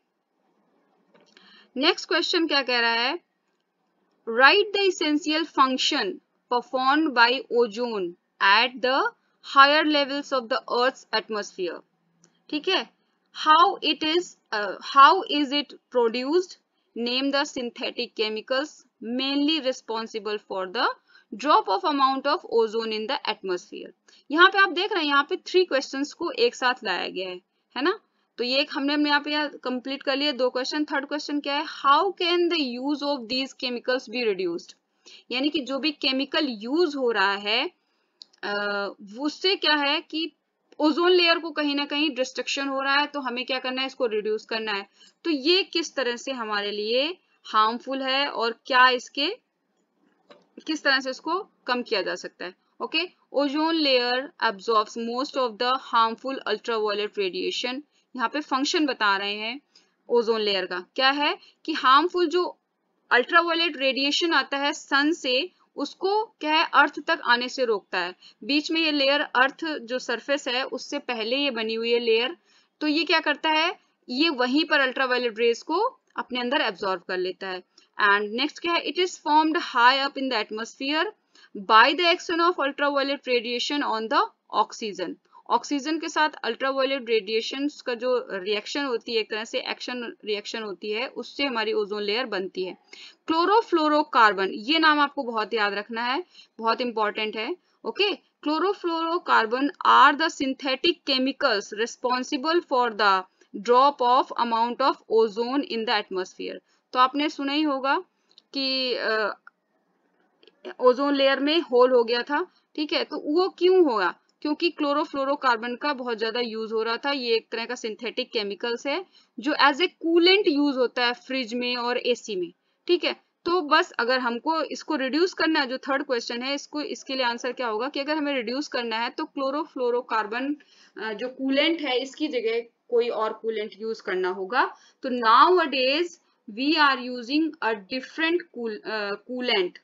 नेक्स्ट क्वेश्चन क्या कह रहा है write the essential function perform by ozone at the higher levels of the earth atmosphere ठीक है how it is how is it produced name the synthetic chemicals mainly responsible for the drop of amount of ozone in the atmosphere यहाँ पे आप देख रहे हैं यहाँ पे थ्री क्वेश्चन को एक साथ लाया गया है है ना तो ये हमने हमने यहाँ पे कंप्लीट कर लिया दो क्वेश्चन थर्ड क्वेश्चन क्या है how can the use of these chemicals be reduced यानी कि जो भी केमिकल यूज हो रहा है उससे क्या है कि ओजोन लेयर को कहीं ना कहीं डिस्ट्रक्शन हो रहा है तो हमें क्या करना है इसको रिड्यूस करना है तो ये किस तरह से हमारे लिए हार्मफुल है और क्या इसके किस तरह से इसको कम किया जा सकता है okay ozone layer absorb most of the harmful ultraviolet radiation यहाँ पे फंक्शन बता रहे हैं ओजोन लेयर का क्या है कि हार्मफुल जो अल्ट्रावायलेट रेडिएशन आता है सन से उसको क्या है अर्थ तक आने से रोकता है बीच में ये लेयर अर्थ जो सरफेस है उससे पहले ये बनी हुई है लेयर तो ये क्या करता है ये वहीं पर अल्ट्रावायलेट रेस को अपने अंदर एब्जॉर्व कर लेता है एंड नेक्स्ट क्या है it is formed high up in the atmosphere by the action of ultraviolet radiation on the oxygen oxygen के साथ अल्ट्रावायलेट रेडिएशन का जो रिएक्शन होती है एक तरह से एक्शन रिएक्शन होती है उससे हमारी ओजोन लेयर बनती है क्लोरोफ्लोरोकार्बन ये नाम आपको बहुत याद रखना है बहुत इंपॉर्टेंट है okay chlorofluorocarbon are the synthetic chemicals responsible for the drop of amount of ozone in the atmosphere तो आपने सुना ही होगा कि ओजोन लेयर में होल हो गया था ठीक है तो वो क्यों होगा क्योंकि क्लोरोफ्लोरोकार्बन का बहुत ज़्यादा यूज हो रहा था ये एक तरह का सिंथेटिक केमिकल्स है जो एज ए कूलेंट यूज होता है फ्रिज में और एसी में ठीक है तो बस अगर हमको इसको रिड्यूस करना है जो थर्ड क्वेश्चन है इसको इसके लिए आंसर क्या होगा कि अगर हमें रिड्यूस करना है तो क्लोरोफ्लोरोकार्बन जो कूलेंट है इसकी जगह कोई और कूलेंट यूज करना होगा तो nowadays we are using a different coolant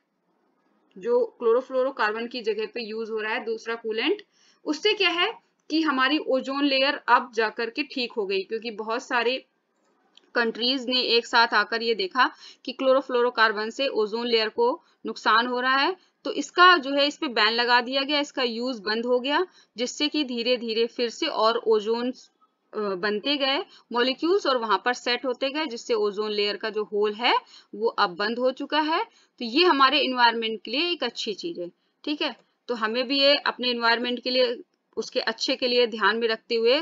जो क्लोरोफ्लोरोकार्बन की जगह पे यूज हो रहा है दूसरा कूलेंट उससे क्या है कि हमारी ओजोन लेयर अब जाकर के ठीक हो गई क्योंकि बहुत सारे कंट्रीज ने एक साथ आकर ये देखा कि क्लोरोफ्लोरोकार्बन से ओजोन लेयर को नुकसान हो रहा है तो इसका जो है इस पर बैन लगा दिया गया इसका यूज बंद हो गया जिससे कि धीरे धीरे फिर से और ओजोन बनते गए मॉलिक्यूल्स और वहां पर सेट होते गए जिससे ओजोन लेयर का जो होल है वो अब बंद हो चुका है तो ये हमारे इन्वायरमेंट के लिए एक अच्छी चीज है ठीक है तो हमें भी ये अपने इन्वायरमेंट के लिए उसके अच्छे के लिए ध्यान में रखते हुए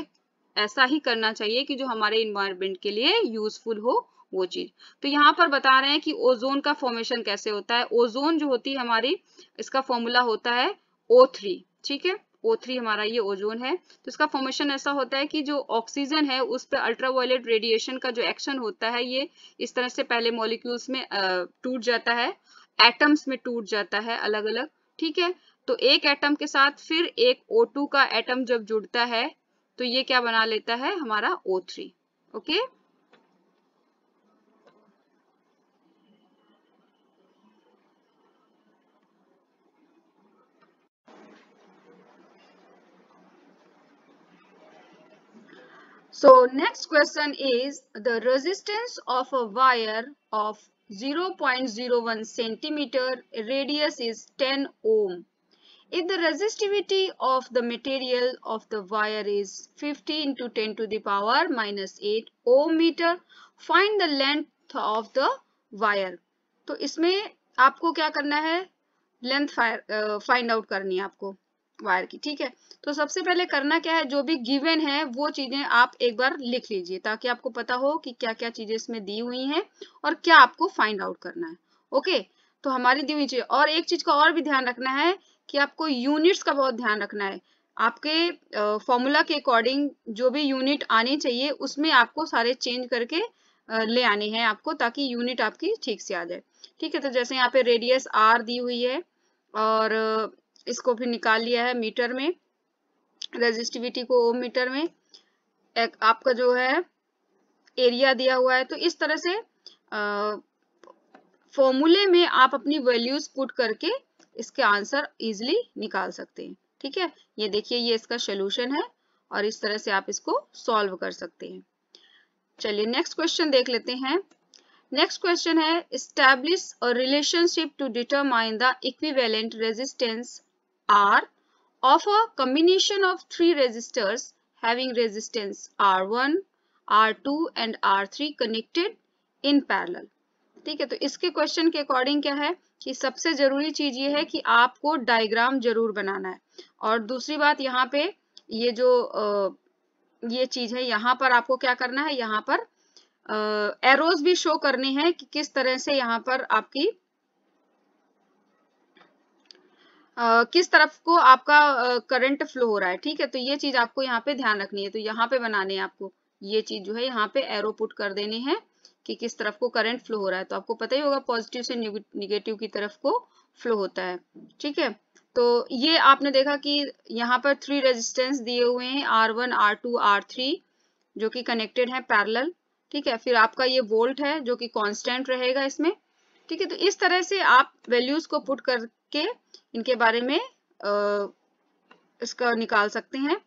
ऐसा ही करना चाहिए कि जो हमारे इन्वायरमेंट के लिए यूजफुल हो वो चीज तो यहाँ पर बता रहे हैं कि ओजोन का फॉर्मेशन कैसे होता है ओजोन जो होती है हमारी इसका फॉर्मूला होता है ओ ठीक है ओ हमारा ये ओजोन है तो इसका फॉर्मेशन ऐसा होता है कि जो ऑक्सीजन है उस पर अल्ट्रावायलेट रेडिएशन का जो एक्शन होता है ये इस तरह से पहले मॉलिक्यूल्स में टूट जाता है एटम्स में टूट जाता है अलग अलग ठीक है तो एक एटम के साथ फिर एक O2 का एटम जब जुड़ता है तो ये क्या बना लेता है हमारा O3 okay So next question is the resistance of a wire of 0.01 centimeter radius is 10 ohm If the resistivity of the material of the wire is 50 into 10 to the power minus 8 ohm meter, find the length of the wire. तो इसमें आपको क्या करना है length find out karni hai आपको wire की ठीक है तो सबसे पहले करना क्या है जो भी गिवन है वो चीजें आप एक बार लिख लीजिए ताकि आपको पता हो कि क्या क्या चीजें इसमें दी हुई हैं और क्या आपको फाइंड आउट करना है ओके तो हमारी दी हुई चीज और एक चीज का और भी ध्यान रखना है कि आपको यूनिट्स का बहुत ध्यान रखना है आपके फॉर्मूला के अकॉर्डिंग जो भी यूनिट आने चाहिए उसमें आपको सारे चेंज करके ले आने हैं आपको ताकि यूनिट आपकी ठीक से आ जाए ठीक है तो जैसे यहाँ पे रेडियस आर दी हुई है और इसको फिर निकाल लिया है मीटर में रेजिस्टिविटी को ओम मीटर में एक आपका जो है एरिया दिया हुआ है तो इस तरह से फॉर्मूले में आप अपनी वैल्यूज पुट करके इसके आंसर इजिली निकाल सकते हैं ठीक है ये देखिए ये इसका सोल्यूशन है और इस तरह से आप इसको सॉल्व कर सकते हैं चलिए नेक्स्ट क्वेश्चन देख लेते हैं नेक्स्ट क्वेश्चन है स्टैब्लिश और relationship to determine the equivalent resistance R of of three resistors having resistance R one R two and R three connected in parallel ठीक है तो इसके क्वेश्चन के अकॉर्डिंग क्या है कि सबसे जरूरी चीज ये है कि आपको डायग्राम जरूर बनाना है और दूसरी बात यहाँ पे ये जो ये चीज है यहाँ पर आपको क्या करना है यहाँ पर एरोज भी शो करने हैं कि किस तरह से यहाँ पर आपकी Uh, किस तरफ को आपका करंट uh, फ्लो हो रहा है ठीक है तो ये चीज आपको यहाँ पे ध्यान रखनी है तो यहाँ पे बनाने हैं आपको ये चीज जो है यहाँ पे एरो पुट कर देने हैं कि किस तरफ को करंट फ्लो हो रहा है तो आपको पता ही होगा पॉजिटिव से निगेटिव की तरफ को फ्लो होता है ठीक है तो ये आपने देखा कि यहाँ पर थ्री रेजिस्टेंस दिए हुए हैं R one R two R three जो कि कनेक्टेड है पैरल ठीक है फिर आपका ये वोल्ट है जो कि कांस्टेंट रहेगा इसमें ठीक है तो इस तरह से आप वैल्यूज को पुट करके इनके बारे में आ, इसका निकाल सकते हैं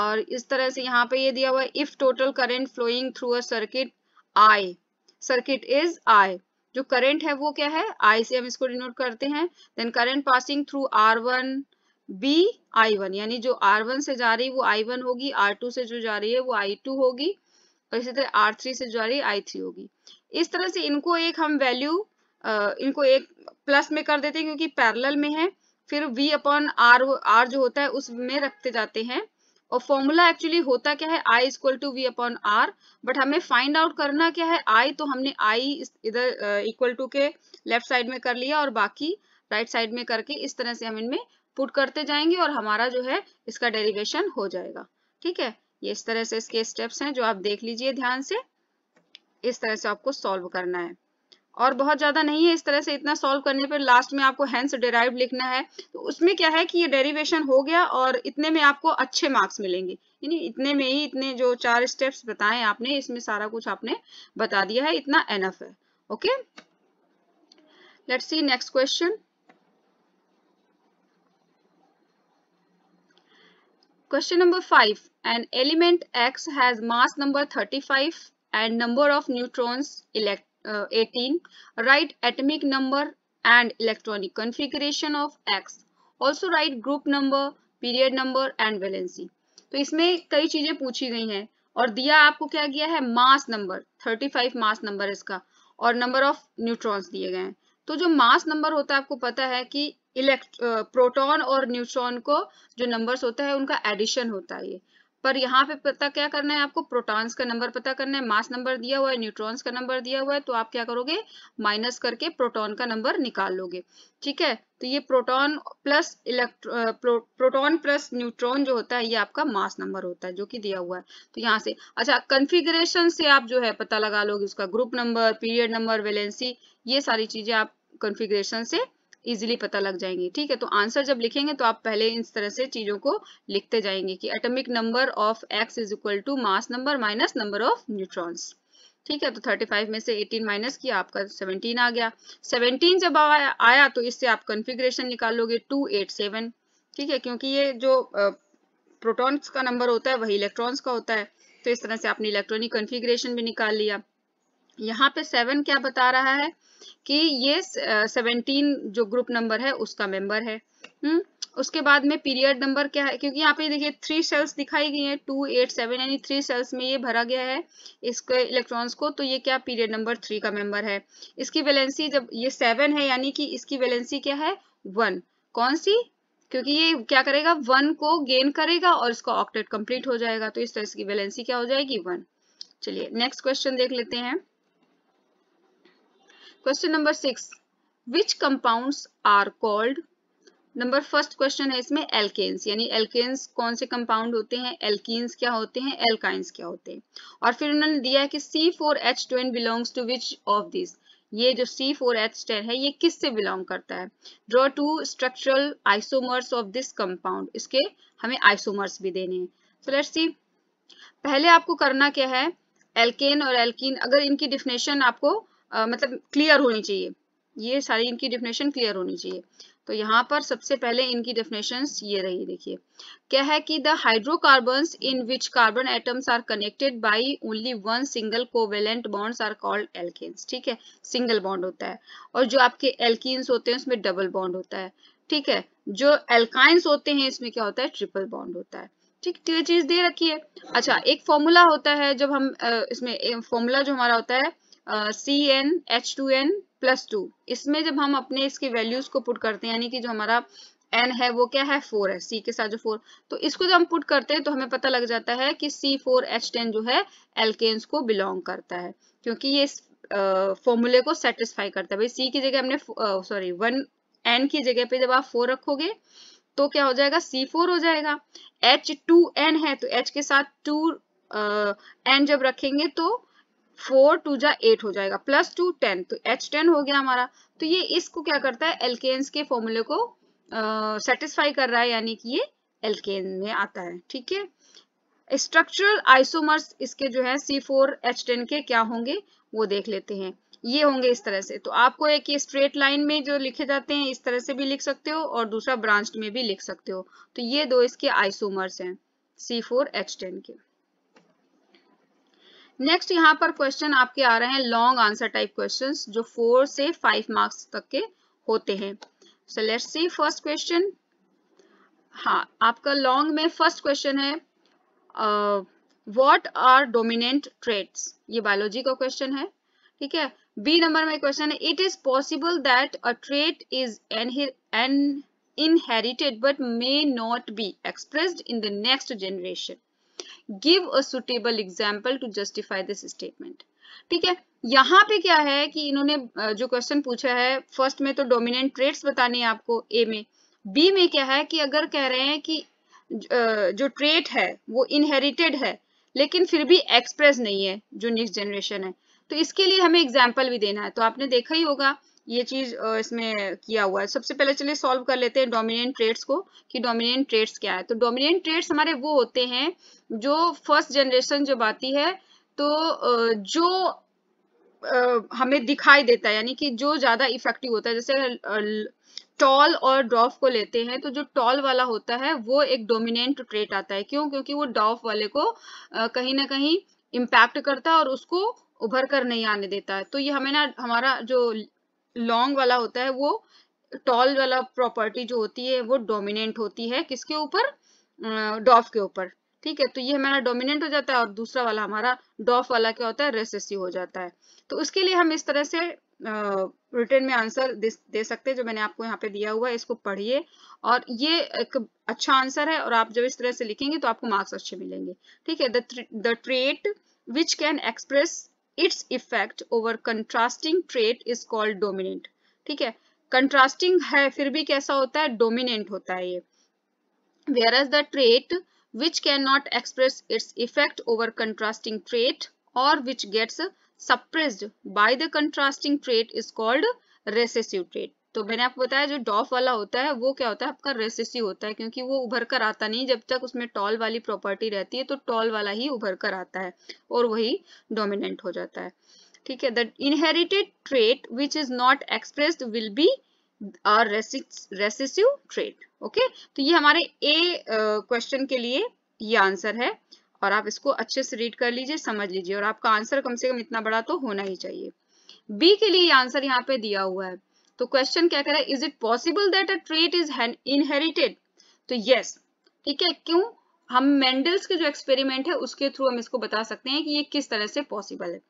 और इस तरह से यहाँ पे ये दिया हुआ है if total current flowing through a circuit I circuit is I जो करंट है वो क्या है आई से हम इसको डिनोट करते हैं then current passing through R one be I one यानी जो आर वन से जा रही है वो आई वन होगी आर टू से जो जा रही है वो आई टू होगी और इसी तरह आर थ्री से जो जा रही है आई थ्री होगी इस तरह से इनको एक हम वैल्यू इनको एक प्लस में कर देते हैं क्योंकि पैरेलल में है फिर वी अपॉन आर आर जो होता है उसमें रखते जाते हैं और फॉर्मूला एक्चुअली होता क्या है I equal to V upon R but हमें फाइंड आउट करना क्या है आई तो हमने आई इधर इक्वल टू के लेफ्ट साइड में कर लिया और बाकी राइट right साइड में करके इस तरह से हम इनमें पुट करते जाएंगे और हमारा जो है इसका डेरिवेशन हो जाएगा ठीक है ये इस तरह से इसके स्टेप्स हैं जो आप देख लीजिए ध्यान से इस तरह से आपको सॉल्व करना है और बहुत ज्यादा नहीं है इस तरह से इतना सॉल्व करने पर लास्ट में आपको हैंस डेराइव लिखना है तो उसमें क्या है कि ये डेरिवेशन हो गया और इतने में आपको अच्छे मार्क्स मिलेंगे यानी इतने में ही इतने जो चार स्टेप्स बताए आपने इसमें सारा कुछ आपने बता दिया है इतना एनफ है okay let see next question number five and element X has mass number thirty five and number of neutrons elect eighteen uh, 18 write atomic number and electronic configuration of x also write group number period number and valency तो इसमें कई चीजें पूछी गई हैं और दिया आपको क्या गया है मास नंबर 35 मास नंबर इसका और नंबर ऑफ न्यूट्रॉन्स दिए गए हैं तो जो मास नंबर होता है आपको पता है कि इलेक्ट्रो प्रोटॉन uh, और न्यूट्रॉन को जो नंबर्स होता है उनका एडिशन होता है ये पर यहाँ पे पता क्या करना है आपको प्रोटॉन्स का नंबर पता करना है मास नंबर दिया हुआ है न्यूट्रॉन्स का नंबर दिया हुआ है तो आप क्या करोगे माइनस करके प्रोटॉन का नंबर निकाल लोगे ठीक है तो ये proton plus electro proton plus neutron जो होता है ये आपका मास नंबर होता है जो कि दिया हुआ है तो यहाँ से अच्छा कन्फिग्रेशन से आप जो है पता लगा लोगे उसका group number period number valency ये सारी चीजें आप कन्फिग्रेशन से इजिली पता लग जाएंगे ठीक है तो आंसर जब लिखेंगे तो आप पहले इस तरह से चीजों को लिखते जाएंगे कि atomic number of X is equal to mass number minus number of neutrons ठीक है तो 35 में से 18 माइनस किया आपका 17 आ गया 17 जब आया, आया तो इससे आप कॉन्फ़िगरेशन निकाल लोगे 287 ठीक है क्योंकि ये जो प्रोटॉन्स का नंबर होता है वही इलेक्ट्रॉन्स का होता है तो इस तरह से आपने इलेक्ट्रॉनिक कॉन्फ़िगरेशन भी निकाल लिया यहाँ पे सेवन क्या बता रहा है कि ये सेवनटीन जो ग्रुप नंबर है उसका मेंबर है हम्म उसके बाद में पीरियड नंबर क्या है क्योंकि यहाँ पे देखिए थ्री सेल्स दिखाई गई हैं टू एट सेवन यानी थ्री सेल्स में ये भरा गया है इसके इलेक्ट्रॉन्स को तो ये क्या पीरियड नंबर थ्री का मेंबर है इसकी वैलेंसी जब ये सेवन है यानी कि इसकी वैलेंसी क्या है वन कौन सी क्योंकि ये क्या करेगा वन को गेन करेगा और इसका ऑक्टेट कंप्लीट हो जाएगा तो इस तरह इसकी वैलेंसी क्या हो जाएगी वन चलिए नेक्स्ट क्वेश्चन देख लेते हैं question number six which compound are called number first question है इसमें एल्केन्स यानी एल्केन्स कौन से कंपाउंड होते हैं एल्कीन्स क्या होते हैं एल्काइंस क्या होते हैं और फिर उन्होंने दिया है कि C four H ten belongs to which of this ये जो सी फोर एच टेन है ये किस से बिलोंग करता है draw two structural isomers of this compound इसके हमें आइसोमर्स भी देने हैं सो लेट्स सी पहले आपको करना क्या है एल्केन और एल्कीन अगर इनकी डिफिनेशन आपको आ, मतलब क्लियर होनी चाहिए ये सारी इनकी डेफिनेशन क्लियर होनी चाहिए तो यहाँ पर सबसे पहले इनकी डेफिनेशन ये रही देखिए क्या है कि the hydrocarbon in which carbon atoms are connected by only one single covalent bonds are called alkenes ठीक है सिंगल बॉन्ड होता है और जो आपके एल्किन्स होते हैं उसमें डबल बॉन्ड होता है ठीक है जो एल्काइंस होते हैं इसमें क्या होता है ट्रिपल बॉन्ड होता है ठीक तो ये चीज दे रखी है अच्छा एक फॉर्मूला होता है जब हम इसमें फॉर्मूला जो हमारा होता है C N H two N plus two इसमें जब हम अपने इसके वैल्यूज को पुट करते हैं यानी कि जो हमारा एन है वो क्या है फोर है सी के साथ जो फोर तो इसको जब हम पुट करते हैं तो हमें पता लग जाता है कि सी फोर एच टेन जो है एल्केन्स को बिलोंग करता है क्योंकि ये इस फॉर्मूले को सेटिस्फाई करता है भाई सी की जगह हमने सॉरी वन एन की जगह पे जब आप फोर रखोगे तो क्या हो जाएगा सी फोर हो जाएगा एच टू एन है तो एच के साथ टू एन जब रखेंगे तो फोर टू जा एट हो जाएगा प्लस टू टेन तो एच टेन हो गया हमारा तो ये इसको क्या करता है एल्केन्स के फॉर्मूले को सेटिस्फाई uh, कर रहा है यानी कि ये एल्केन में आता है ठीक है स्ट्रक्चरल आइसोमर्स इसके जो है सी फोर एच टेन के क्या होंगे वो देख लेते हैं ये होंगे इस तरह से तो आपको एक ये स्ट्रेट लाइन में जो लिखे जाते हैं इस तरह से भी लिख सकते हो और दूसरा ब्रांच में भी लिख सकते हो तो ये दो इसके आइसोमर्स हैं सी फोर एच टेन के नेक्स्ट यहाँ पर क्वेश्चन आपके आ रहे हैं लॉन्ग आंसर टाइप क्वेश्चन जो फोर से फाइव मार्क्स तक के होते हैं so let's see first question हाँ आपका लॉन्ग में फर्स्ट क्वेश्चन है वॉट आर डोमिनेंट ट्रेट्स ये बायोलॉजी का क्वेश्चन है ठीक है बी नंबर में क्वेश्चन है it is possible that a trait is an inherited but may not be expressed in the next generation give a suitable example to justify this statement ठीक है यहाँ पे क्या है कि इन्होंने जो क्वेश्चन पूछा है फर्स्ट में तो डोमिनेंट ट्रेड्स बताने हैं आपको ए में बी में क्या है कि अगर कह रहे हैं कि जो ट्रेट है वो इनहेरिटेड है लेकिन फिर भी एक्सप्रेस नहीं है जो नेक्स्ट जनरेशन है तो इसके लिए हमें एग्जाम्पल भी देना है तो आपने देखा ही होगा ये चीज इसमें किया हुआ है सबसे पहले चलिए सॉल्व कर लेते हैं डोमिनेंट ट्रेड्स को कि डोमिनेंट ट्रेड्स क्या है तो डोमिनेंट ट्रेड्स हमारे वो होते हैं जो फर्स्ट जनरेशन जब आती है तो जो हमें दिखाई देता है यानी कि जो ज्यादा इफेक्टिव होता है जैसे टॉल और डॉफ को लेते हैं तो जो टॉल वाला होता है वो एक डोमिनेंट ट्रेट आता है क्यों क्योंकि वो डॉफ वाले को कहीं ना कहीं इम्पैक्ट करता है और उसको उभर कर नहीं आने देता है तो ये हमें ना हमारा जो लॉन्ग वाला होता है वो टॉल वाला प्रॉपर्टी जो होती है वो डोमिनेंट होती है किसके ऊपर डॉफ के ऊपर ठीक है तो ये हमारा डोमिनेंट हो जाता है और दूसरा वाला हमारा डॉफ वाला क्या होता है रेसेसिव हो जाता है तो उसके लिए हम इस तरह से रिटर्न में आंसर दे, सकते हैं जो मैंने आपको यहाँ पे दिया हुआ है इसको पढ़िए और ये एक अच्छा आंसर है और आप जब इस तरह से लिखेंगे तो आपको मार्क्स अच्छे मिलेंगे ठीक है the trait which can express its effect over contrasting trait is called dominant ठीक है कंट्रास्टिंग है फिर भी कैसा होता है डोमिनेंट होता है which cannot express its effect over contrasting trait or which gets suppressed by the contrasting trait is called recessive trait तो मैंने आपको बताया जो डॉफ वाला होता है वो क्या होता है आपका रेसेसिव होता है क्योंकि वो उभर कर आता नहीं जब तक उसमें टॉल वाली प्रॉपर्टी रहती है तो टॉल वाला ही उभर कर आता है और वही डोमिनेंट हो जाता है ठीक है the inherited trait which is not expressed will be are recessive trait okay तो ये हमारे ए क्वेश्चन uh, के लिए ये आंसर है और आप इसको अच्छे से रीड कर लीजिए समझ लीजिए और आपका आंसर कम से कम इतना बड़ा तो होना ही चाहिए बी के लिए आंसर यहाँ पे दिया हुआ है तो क्वेश्चन क्या करा is it possible that a trait is inherited तो यस ठीक है क्यों हम मेंडल्स के जो एक्सपेरिमेंट है उसके थ्रू हम इसको बता सकते हैं कि ये किस तरह से पॉसिबल है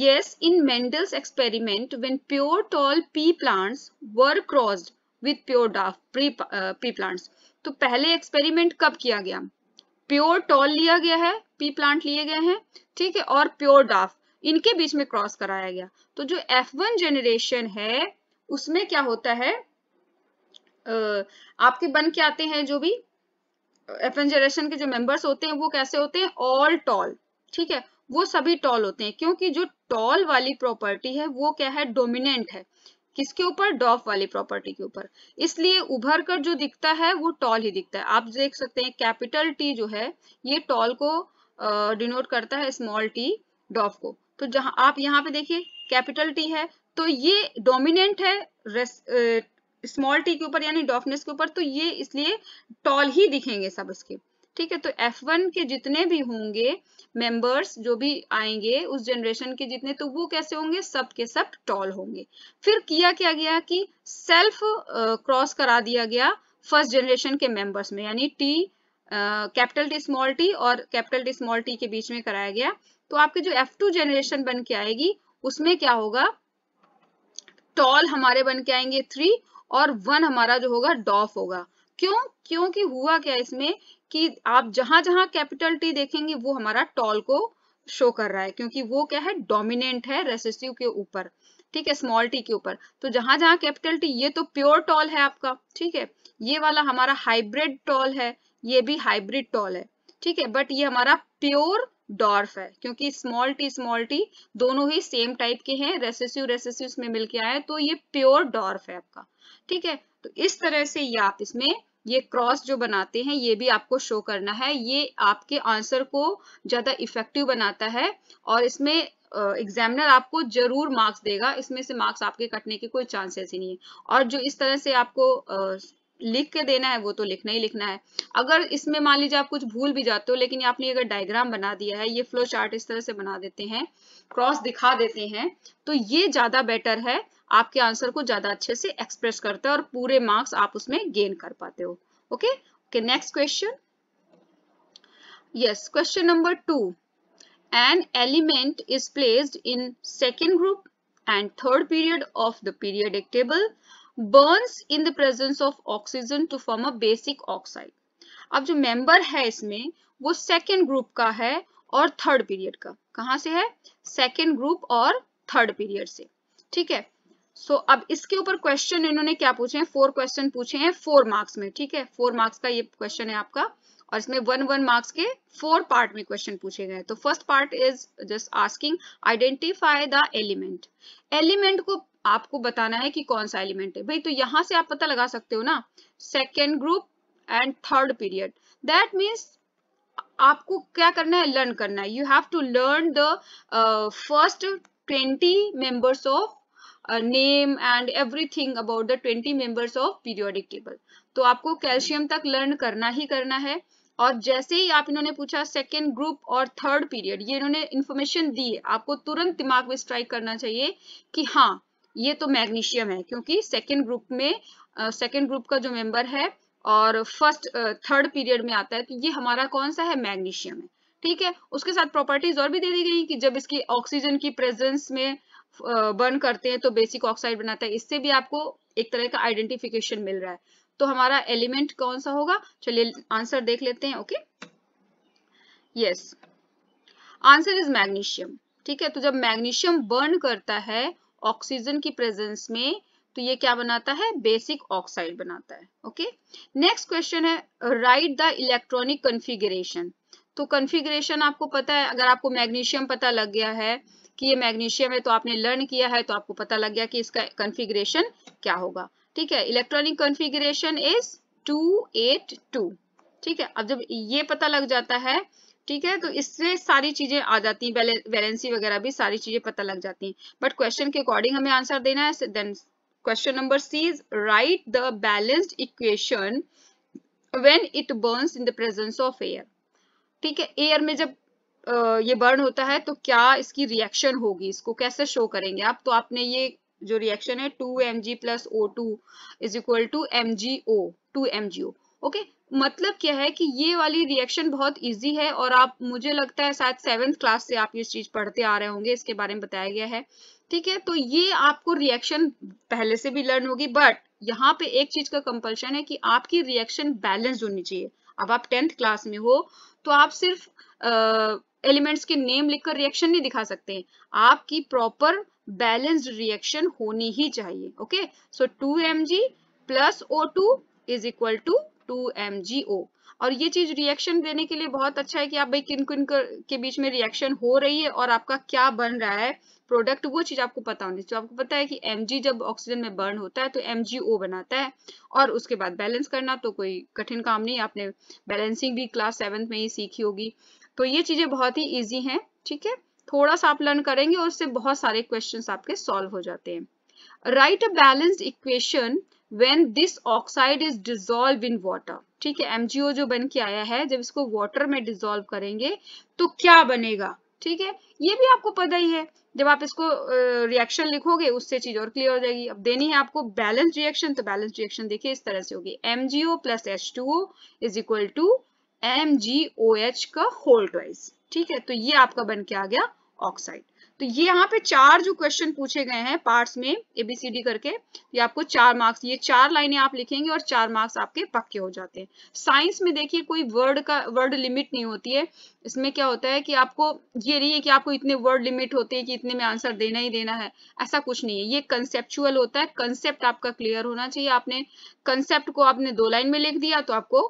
yes in Mendel's experiment when pure tall pea plants were crossed with pure dwarf uh, pea, uh, तो पहले एक्सपेरिमेंट कब किया गया प्योर टॉल लिया गया है पी प्लांट लिए गए हैं ठीक है और प्योर डाफ इनके बीच में क्रॉस कराया गया तो जो F1 जनरेशन है उसमें क्या होता है आपके बन के आते हैं जो भी एफएन जनरेशन के जो मेंबर्स होते हैं वो कैसे होते हैं ऑल टॉल ठीक है वो सभी टॉल होते हैं क्योंकि जो टॉल वाली प्रॉपर्टी है वो क्या है डोमिनेंट है किसके ऊपर डॉफ वाली प्रॉपर्टी के ऊपर इसलिए उभर कर जो दिखता है वो टॉल ही दिखता है आप देख सकते हैं कैपिटल टी जो है ये टॉल को डिनोट करता है स्मॉल टी डॉफ को तो जहां आप यहाँ पे देखिए कैपिटल टी है तो ये डोमिनेंट है स्मॉल टी के ऊपर यानी डॉफनेस के ऊपर तो ये इसलिए टॉल ही दिखेंगे सब उसके ठीक है तो F1 के जितने भी होंगे मेंबर्स जो भी आएंगे उस जनरेशन के जितने तो वो कैसे होंगे सब के सब टॉल होंगे फिर किया क्या गया कि सेल्फ क्रॉस करा दिया गया फर्स्ट जनरेशन के मेंबर्स में यानी T capital T small T और कैपिटल टी स्मॉल टी के बीच में कराया गया तो आपके जो F2 जनरेशन बन के आएगी उसमें क्या होगा टॉल हमारे बन के आएंगे थ्री और वन हमारा जो होगा डॉफ होगा क्यों क्योंकि हुआ क्या इसमें कि आप जहां जहां कैपिटल टी देखेंगे वो हमारा टॉल को शो कर रहा है क्योंकि वो क्या है डोमिनेंट है रेसिस्टिव के ऊपर ठीक है स्मॉल टी के ऊपर तो जहां जहां कैपिटल टी ये तो प्योर टॉल है आपका ठीक है ये वाला हमारा हाइब्रिड टॉल है ये भी हाइब्रिड टॉल है ठीक है बट ये हमारा प्योर डॉर्फ है क्योंकि स्मॉल टी स्मॉल टी दोनों ही सेम टाइप के हैं रेसेसिव रेसेसिव में मिलके आए तो ये प्योर डॉर्फ है आपका ठीक है तो इस तरह से ये आप इसमें ये क्रॉस जो बनाते हैं ये भी आपको शो करना है ये आपके आंसर को ज्यादा इफेक्टिव बनाता है और इसमें एग्जामिनर आपको जरूर मार्क्स देगा इसमें से मार्क्स आपके कटने के कोई चांसेस ही नहीं है और जो इस तरह से आपको लिख के देना है वो तो लिखना ही लिखना है अगर इसमें मान लीजिए आप कुछ भूल भी जाते हो लेकिन आपने अगर डायग्राम बना दिया है ये फ्लो चार्ट इस तरह से बना देते हैं क्रॉस दिखा देते हैं तो ये ज्यादा बेटर है आपके आंसर को ज्यादा अच्छे से एक्सप्रेस करता है और पूरे मार्क्स आप उसमें गेन कर पाते हो okay okay next question yes question number two element is placed in second group and third period of the period periodic table burns in the presence of oxygen to form a basic oxide. अब जो member है इसमें वो second group का है और third period का कहाँ से है सेकेंड ग्रुप और थर्ड पीरियड से ठीक है सो so, अब इसके ऊपर क्वेश्चन इन्होंने क्या पूछे हैं फोर क्वेश्चन पूछे हैं फोर मार्क्स में ठीक है फोर मार्क्स का ये क्वेश्चन है आपका और इसमें वन वन मार्क्स के फोर पार्ट में क्वेश्चन पूछे गए तो first part is just asking identify the element element को आपको बताना है कि कौन सा एलिमेंट है भाई तो यहाँ से आप पता लगा सकते हो ना second group and third period that means आपको क्या करना है लर्न करना है you have to learn the first twenty members of name and everything about the twenty members of periodic table तो आपको कैल्शियम तक लर्न करना ही करना है और जैसे ही आप इन्होंने पूछा सेकेंड ग्रुप और थर्ड पीरियड ये इन्होंने इन्फॉर्मेशन दी है आपको तुरंत दिमाग में स्ट्राइक करना चाहिए कि हाँ ये तो मैग्नीशियम है क्योंकि सेकेंड ग्रुप में सेकेंड ग्रुप का जो मेंबर है और फर्स्ट थर्ड पीरियड में आता है तो ये हमारा कौन सा है मैग्नीशियम है ठीक है उसके साथ प्रॉपर्टीज और भी दे दी गई कि जब इसकी ऑक्सीजन की प्रेजेंस में बर्न करते हैं तो बेसिक ऑक्साइड बनाता है इससे भी आपको एक तरह का आइडेंटिफिकेशन मिल रहा है तो हमारा एलिमेंट कौन सा होगा चलिए आंसर देख लेते हैं okay yes answer is magnesium ठीक है तो जब मैग्नीशियम बर्न करता है ऑक्सीजन की प्रेजेंस में तो ये क्या बनाता है बेसिक ऑक्साइड बनाता है ओके नेक्स्ट क्वेश्चन है राइट द इलेक्ट्रॉनिक कन्फिग्रेशन तो कन्फिग्रेशन आपको पता है अगर आपको मैग्नीशियम पता लग गया है कि ये मैग्नीशियम है तो आपने लर्न किया है तो आपको पता लग गया कि इसका कन्फिग्रेशन क्या होगा ठीक है इलेक्ट्रॉनिक कन्फिग्रेशन इज टू ठीक है अब जब ये पता लग जाता है ठीक है तो इससे सारी चीजें आ जाती हैं वैलेंसी वगैरह भी सारी चीजें पता लग जाती हैं बट क्वेश्चन के अकॉर्डिंग हमें आंसर देना है then question number C is write the balanced equation when it burns in the presence of air ठीक है एयर में जब ये बर्न होता है तो क्या इसकी रिएक्शन होगी इसको कैसे शो करेंगे आप तो आपने ये जो रिएक्शन है two M G plus O two is equal to M G O two M G O okay मतलब क्या है कि ये वाली रिएक्शन बहुत इजी है और आप मुझे लगता है शायद सेवेंथ क्लास से आप ये चीज पढ़ते आ रहे होंगे इसके बारे में बताया गया है ठीक है तो ये आपको रिएक्शन पहले से भी लर्न होगी बट यहाँ पे एक चीज का कंपल्शन है कि आपकी रिएक्शन बैलेंस होनी चाहिए अब आप टेंथ क्लास में हो तो आप सिर्फ एलिमेंट्स के नेम लिखकर रिएक्शन नहीं दिखा सकते आपकी प्रॉपर बैलेंस्ड रिएक्शन होनी ही चाहिए okay so two M G plus O two is equal to two M G O और ये चीज रिएक्शन देने के लिए बहुत अच्छा है कि आप भाई किन किन के बीच में रिएक्शन हो रही है और आपका क्या बन रहा है प्रोडक्ट वो चीज आपको पता होनी चाहिए तो आपको पता है कि एम जब ऑक्सीजन में बर्न होता है तो एम बनाता है और उसके बाद बैलेंस करना तो कोई कठिन काम नहीं आपने बैलेंसिंग भी क्लास सेवन्थ में ही सीखी होगी तो ये चीजें बहुत ही ईजी है ठीक है थोड़ा सा आप लर्न करेंगे और उससे बहुत सारे क्वेश्चन आपके सॉल्व हो जाते हैं write a balanced equation when this oxide is dissolve in water ठीक है एमजीओ जो बन के आया है जब इसको वॉटर में डिजोल्व करेंगे तो क्या बनेगा ठीक है ये भी आपको पता ही है जब आप इसको रिएक्शन लिखोगे उससे चीज और क्लियर हो जाएगी अब देनी है आपको बैलेंस रिएक्शन तो बैलेंस रिएक्शन देखिए इस तरह से होगी MgO plus H two O is equal to M G O H का होल्ड ठीक है तो ये आपका बन के आ गया ऑक्साइड तो ये यहाँ पे चार जो क्वेश्चन पूछे गए हैं पार्ट्स में एबीसीडी करके ये आपको चार मार्क्स ये चार लाइनें आप लिखेंगे और चार मार्क्स आपके पक्के हो जाते हैं साइंस में देखिए कोई वर्ड का वर्ड लिमिट नहीं होती है इसमें क्या होता है कि आपको ये नहीं है कि आपको इतने वर्ड लिमिट होते हैं कि इतने में आंसर देना ही देना है ऐसा कुछ नहीं है ये कंसेप्चुअल होता है कंसेप्ट आपका क्लियर होना चाहिए आपने कंसेप्ट को आपने दो लाइन में लिख दिया तो आपको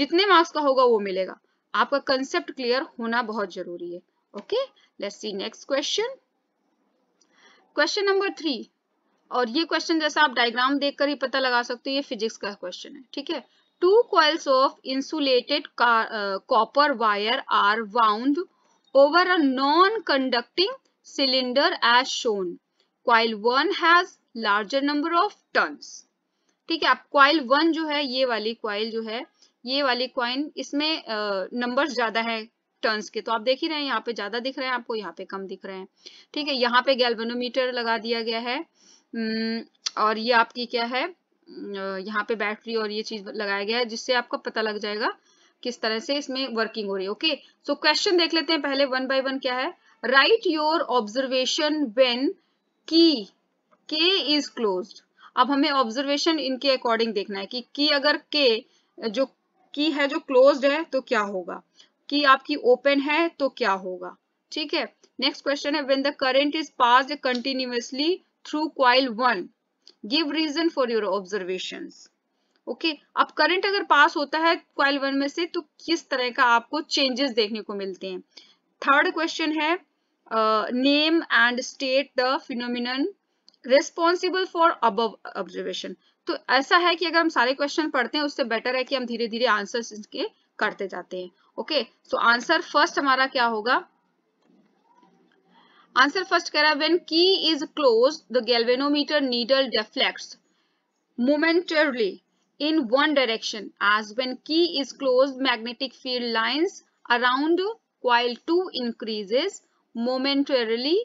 जितने मार्क्स का होगा वो मिलेगा आपका कंसेप्ट क्लियर होना बहुत जरूरी है okay let's see next question question number 3 और ये क्वेश्चन जैसा आप डायग्राम देखकर ही पता लगा सकते हो ये फिजिक्स का क्वेश्चन है ठीक है two coils of insulated copper wire are wound over a non conducting cylinder as shown coil one has larger number of turns ठीक है आप क्वाइल वन जो है ये वाली क्वाइल जो है ये वाली क्वाइन इसमें नंबर uh, ज्यादा है टर्न्स के तो आप देख ही रहे हैं यहाँ पे ज्यादा दिख रहे हैं आपको यहाँ पे कम दिख रहे हैं ठीक है यहाँ पे गैल्वेनोमीटर लगा दिया गया है हम्म, और ये आपकी क्या है हम्म, यहाँ पे बैटरी और ये चीज लगाया गया है जिससे आपको पता लग जाएगा किस तरह से इसमें वर्किंग हो रही है ओके सो क्वेश्चन देख लेते हैं पहले वन बाई वन क्या है राइट योर ऑब्जर्वेशन वेन की के इज क्लोज अब हमें ऑब्जर्वेशन इनके अकॉर्डिंग देखना है कि की अगर के जो की है जो क्लोज है तो क्या होगा की आपकी ओपन है तो क्या होगा ठीक है नेक्स्ट क्वेश्चन है when the current is pass continuously through coil one give reason for your observation okay अब करंट अगर पास होता है क्वाइल वन में से तो किस तरह का आपको चेंजेस देखने को मिलते हैं थर्ड क्वेश्चन है name and state the phenomenon responsible for above observation तो ऐसा है कि अगर हम सारे क्वेश्चन पढ़ते हैं उससे बेटर है कि हम धीरे धीरे आंसर इसके करते जाते हैं ओके सो आंसर फर्स्ट हमारा क्या होगा आंसर फर्स्ट कह रहा है when key is close the galvanometer needle deflect momentarily in one direction as when key is close magnetic field lines around coil to increases momentarily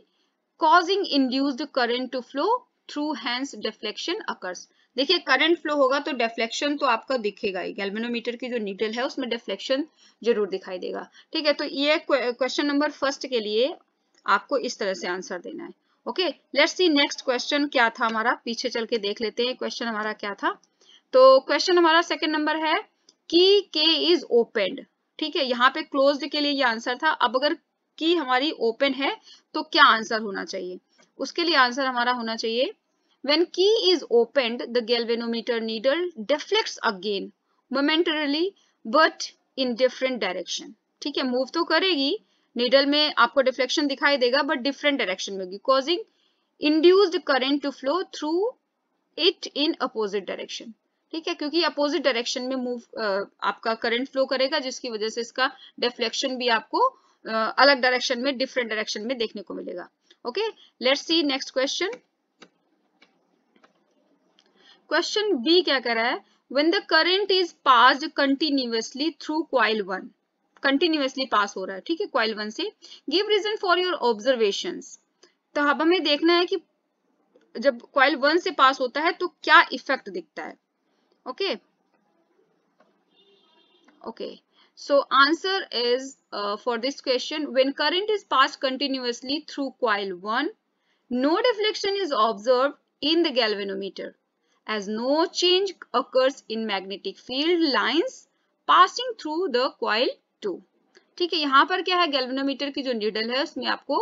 causing induced current to flow through hence deflection occurs देखिए current flow होगा तो deflection तो आपका दिखेगा ही galvanometer की जो needle है उसमें डेफ्लेक्शन जरूर दिखाई देगा ठीक है तो ये क्वेश्चन नंबर फर्स्ट के लिए आपको इस तरह से आंसर देना है okay let's see next question क्या था हमारा पीछे चल के देख लेते हैं क्वेश्चन हमारा क्या था तो क्वेश्चन हमारा सेकेंड नंबर है की के इज ओपेंड ठीक है यहाँ पे क्लोज के लिए ये आंसर था अब अगर की हमारी ओपन है तो क्या आंसर होना चाहिए उसके लिए आंसर हमारा होना चाहिए When key is opened, the galvanometer needle deflects again momentarily but in different direction. ठीक है मूव तो करेगी नीडल में आपको डिफ्लेक्शन दिखाई देगा बट डिफरेंट डायरेक्शन में होगी causing induced current to flow through it in opposite direction ठीक है क्योंकि अपोजिट डायरेक्शन में मूव आपका करंट फ्लो करेगा जिसकी वजह से इसका डिफ्लेक्शन भी आपको अलग डायरेक्शन में डिफरेंट डायरेक्शन में देखने को मिलेगा okay let's see next question question B क्या कर रहा है when the current is pass continuously through coil one continuously pass हो रहा है ठीक है क्वाइल वन से give reason for your observation तो अब हमें देखना है कि जब क्वाइल वन से पास होता है तो क्या इफेक्ट दिखता है okay okay so answer is uh, for this question when current is passed continuously through coil 1 no deflection is observed in the galvanometer as no change occurs in magnetic field lines passing through the coil 2. ठीक है यहाँ पर क्या है galvanometer की जो needle है उसमें आपको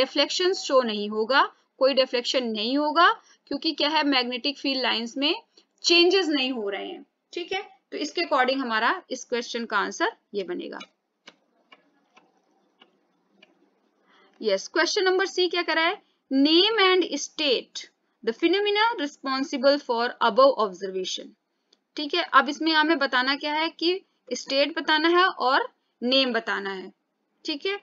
डिफ्लेक्शन शो नहीं होगा कोई डिफ्लेक्शन नहीं होगा क्योंकि क्या है मैग्नेटिक फील्ड लाइंस में चेंजेस नहीं हो रहे हैं ठीक है तो इसके अकॉर्डिंग हमारा इस क्वेश्चन का आंसर ये बनेगा यस क्वेश्चन नंबर सी क्या करा है name and state the phenomena responsible for above observation ठीक है अब इसमें हमें बताना क्या है कि स्टेट बताना है और नेम बताना है ठीक है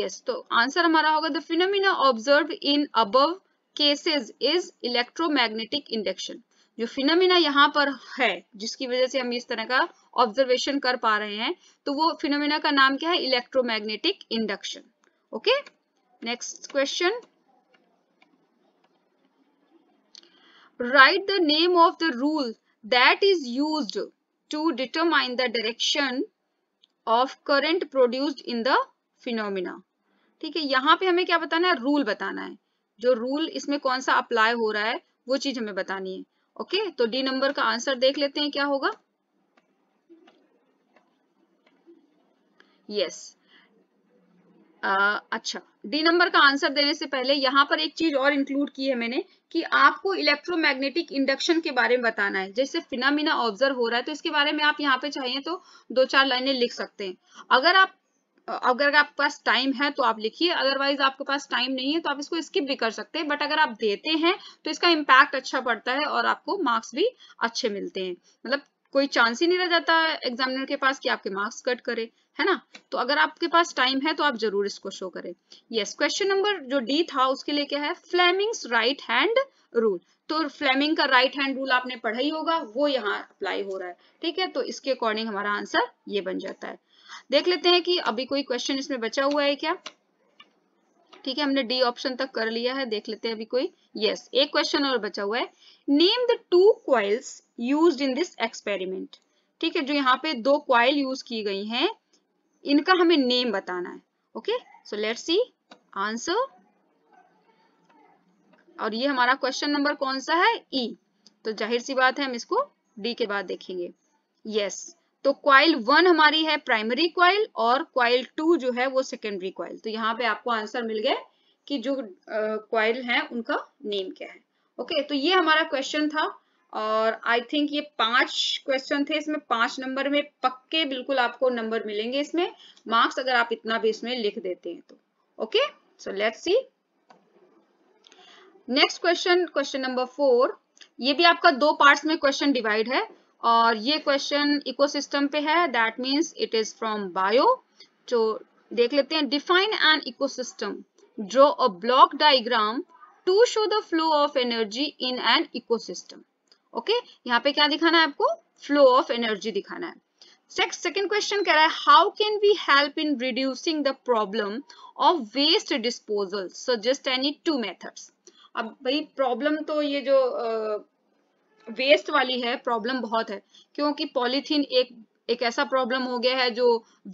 यस तो आंसर हमारा होगा the phenomena observe in above cases is electromagnetic induction जो फिनोमिना यहाँ पर है जिसकी वजह से हम इस तरह का ऑब्जर्वेशन कर पा रहे हैं तो वो फिनोमिना का नाम क्या है electromagnetic induction okay next question write the name of the rule that is use to determine the direction of current produced in the phenomena ठीक है यहाँ पे हमें क्या बताना है रूल बताना है जो रूल इसमें कौन सा अप्लाई हो रहा है वो चीज हमें बतानी है ओके तो डी नंबर का आंसर देख लेते हैं क्या होगा यस uh, अच्छा डी नंबर का आंसर देने से पहले यहाँ पर एक चीज और इंक्लूड की है मैंने कि आपको इलेक्ट्रोमैग्नेटिक इंडक्शन के बारे में बताना है जैसे फिनामिना ऑब्जर्व हो रहा है तो इसके बारे में आप यहाँ पे चाहिए तो दो चार लाइनें लिख सकते हैं अगर आप अगर आपके पास टाइम है तो आप लिखिए अदरवाइज आपके पास टाइम नहीं है तो आप इसको स्किप भी कर सकते हैं बट अगर आप देते हैं तो इसका इम्पैक्ट अच्छा पड़ता है और आपको मार्क्स भी अच्छे मिलते हैं मतलब कोई चांस ही नहीं रह जाता एग्जामिनर के पास कि आपके मार्क्स कट करे है ना तो अगर आपके पास टाइम है तो आप जरूर इसको शो करें यस क्वेश्चन नंबर जो डी था उसके लिए क्या है फ्लैमिंग्स राइट हैंड रूल तो फ्लेमिंग का राइट हैंड रूल आपने पढ़ा ही होगा वो यहाँ अप्लाई हो रहा है ठीक है तो इसके अकॉर्डिंग हमारा आंसर ये बन जाता है देख लेते हैं कि अभी कोई क्वेश्चन इसमें बचा हुआ है क्या ठीक है हमने डी ऑप्शन तक कर लिया है देख लेते हैं अभी कोई यस yes, एक क्वेश्चन और बचा हुआ है name the two coils use in this experiment ठीक है जो यहाँ पे दो क्वाइल यूज की गई हैं इनका हमें नेम बताना है okay so let see answer और ये हमारा क्वेश्चन नंबर कौन सा है ई e. तो जाहिर सी बात है हम इसको डी के बाद देखेंगे यस yes. तो क्वाइल वन हमारी है प्राइमरी क्वाइल और क्वाइल टू जो है वो सेकेंडरी क्वाइल तो यहाँ पे आपको आंसर मिल गया कि जो क्वाइल है उनका नेम क्या है ओके okay, तो ये हमारा क्वेश्चन था और आई थिंक ये पांच क्वेश्चन थे इसमें पांच नंबर में पक्के बिल्कुल आपको नंबर मिलेंगे इसमें मार्क्स अगर आप इतना भी इसमें लिख देते हैं तो okay so let's see next question question number four ये भी आपका दो पार्ट्स में क्वेश्चन डिवाइड है और ये क्वेश्चन इकोसिस्टम पे है that means it is from bio तो देख लेते हैं define an ecosystem draw a block diagram to show the flow of energy in an ecosystem okay यहाँ पे क्या दिखाना है आपको फ्लो ऑफ एनर्जी दिखाना है सेकेंड क्वेश्चन कह रहा है how can we help in reducing the problem of waste disposal suggest any two methods अब भाई प्रॉब्लम तो ये जो वेस्ट वाली है प्रॉब्लम बहुत है क्योंकि पॉलीथीन एक एक ऐसा प्रॉब्लम हो गया है जो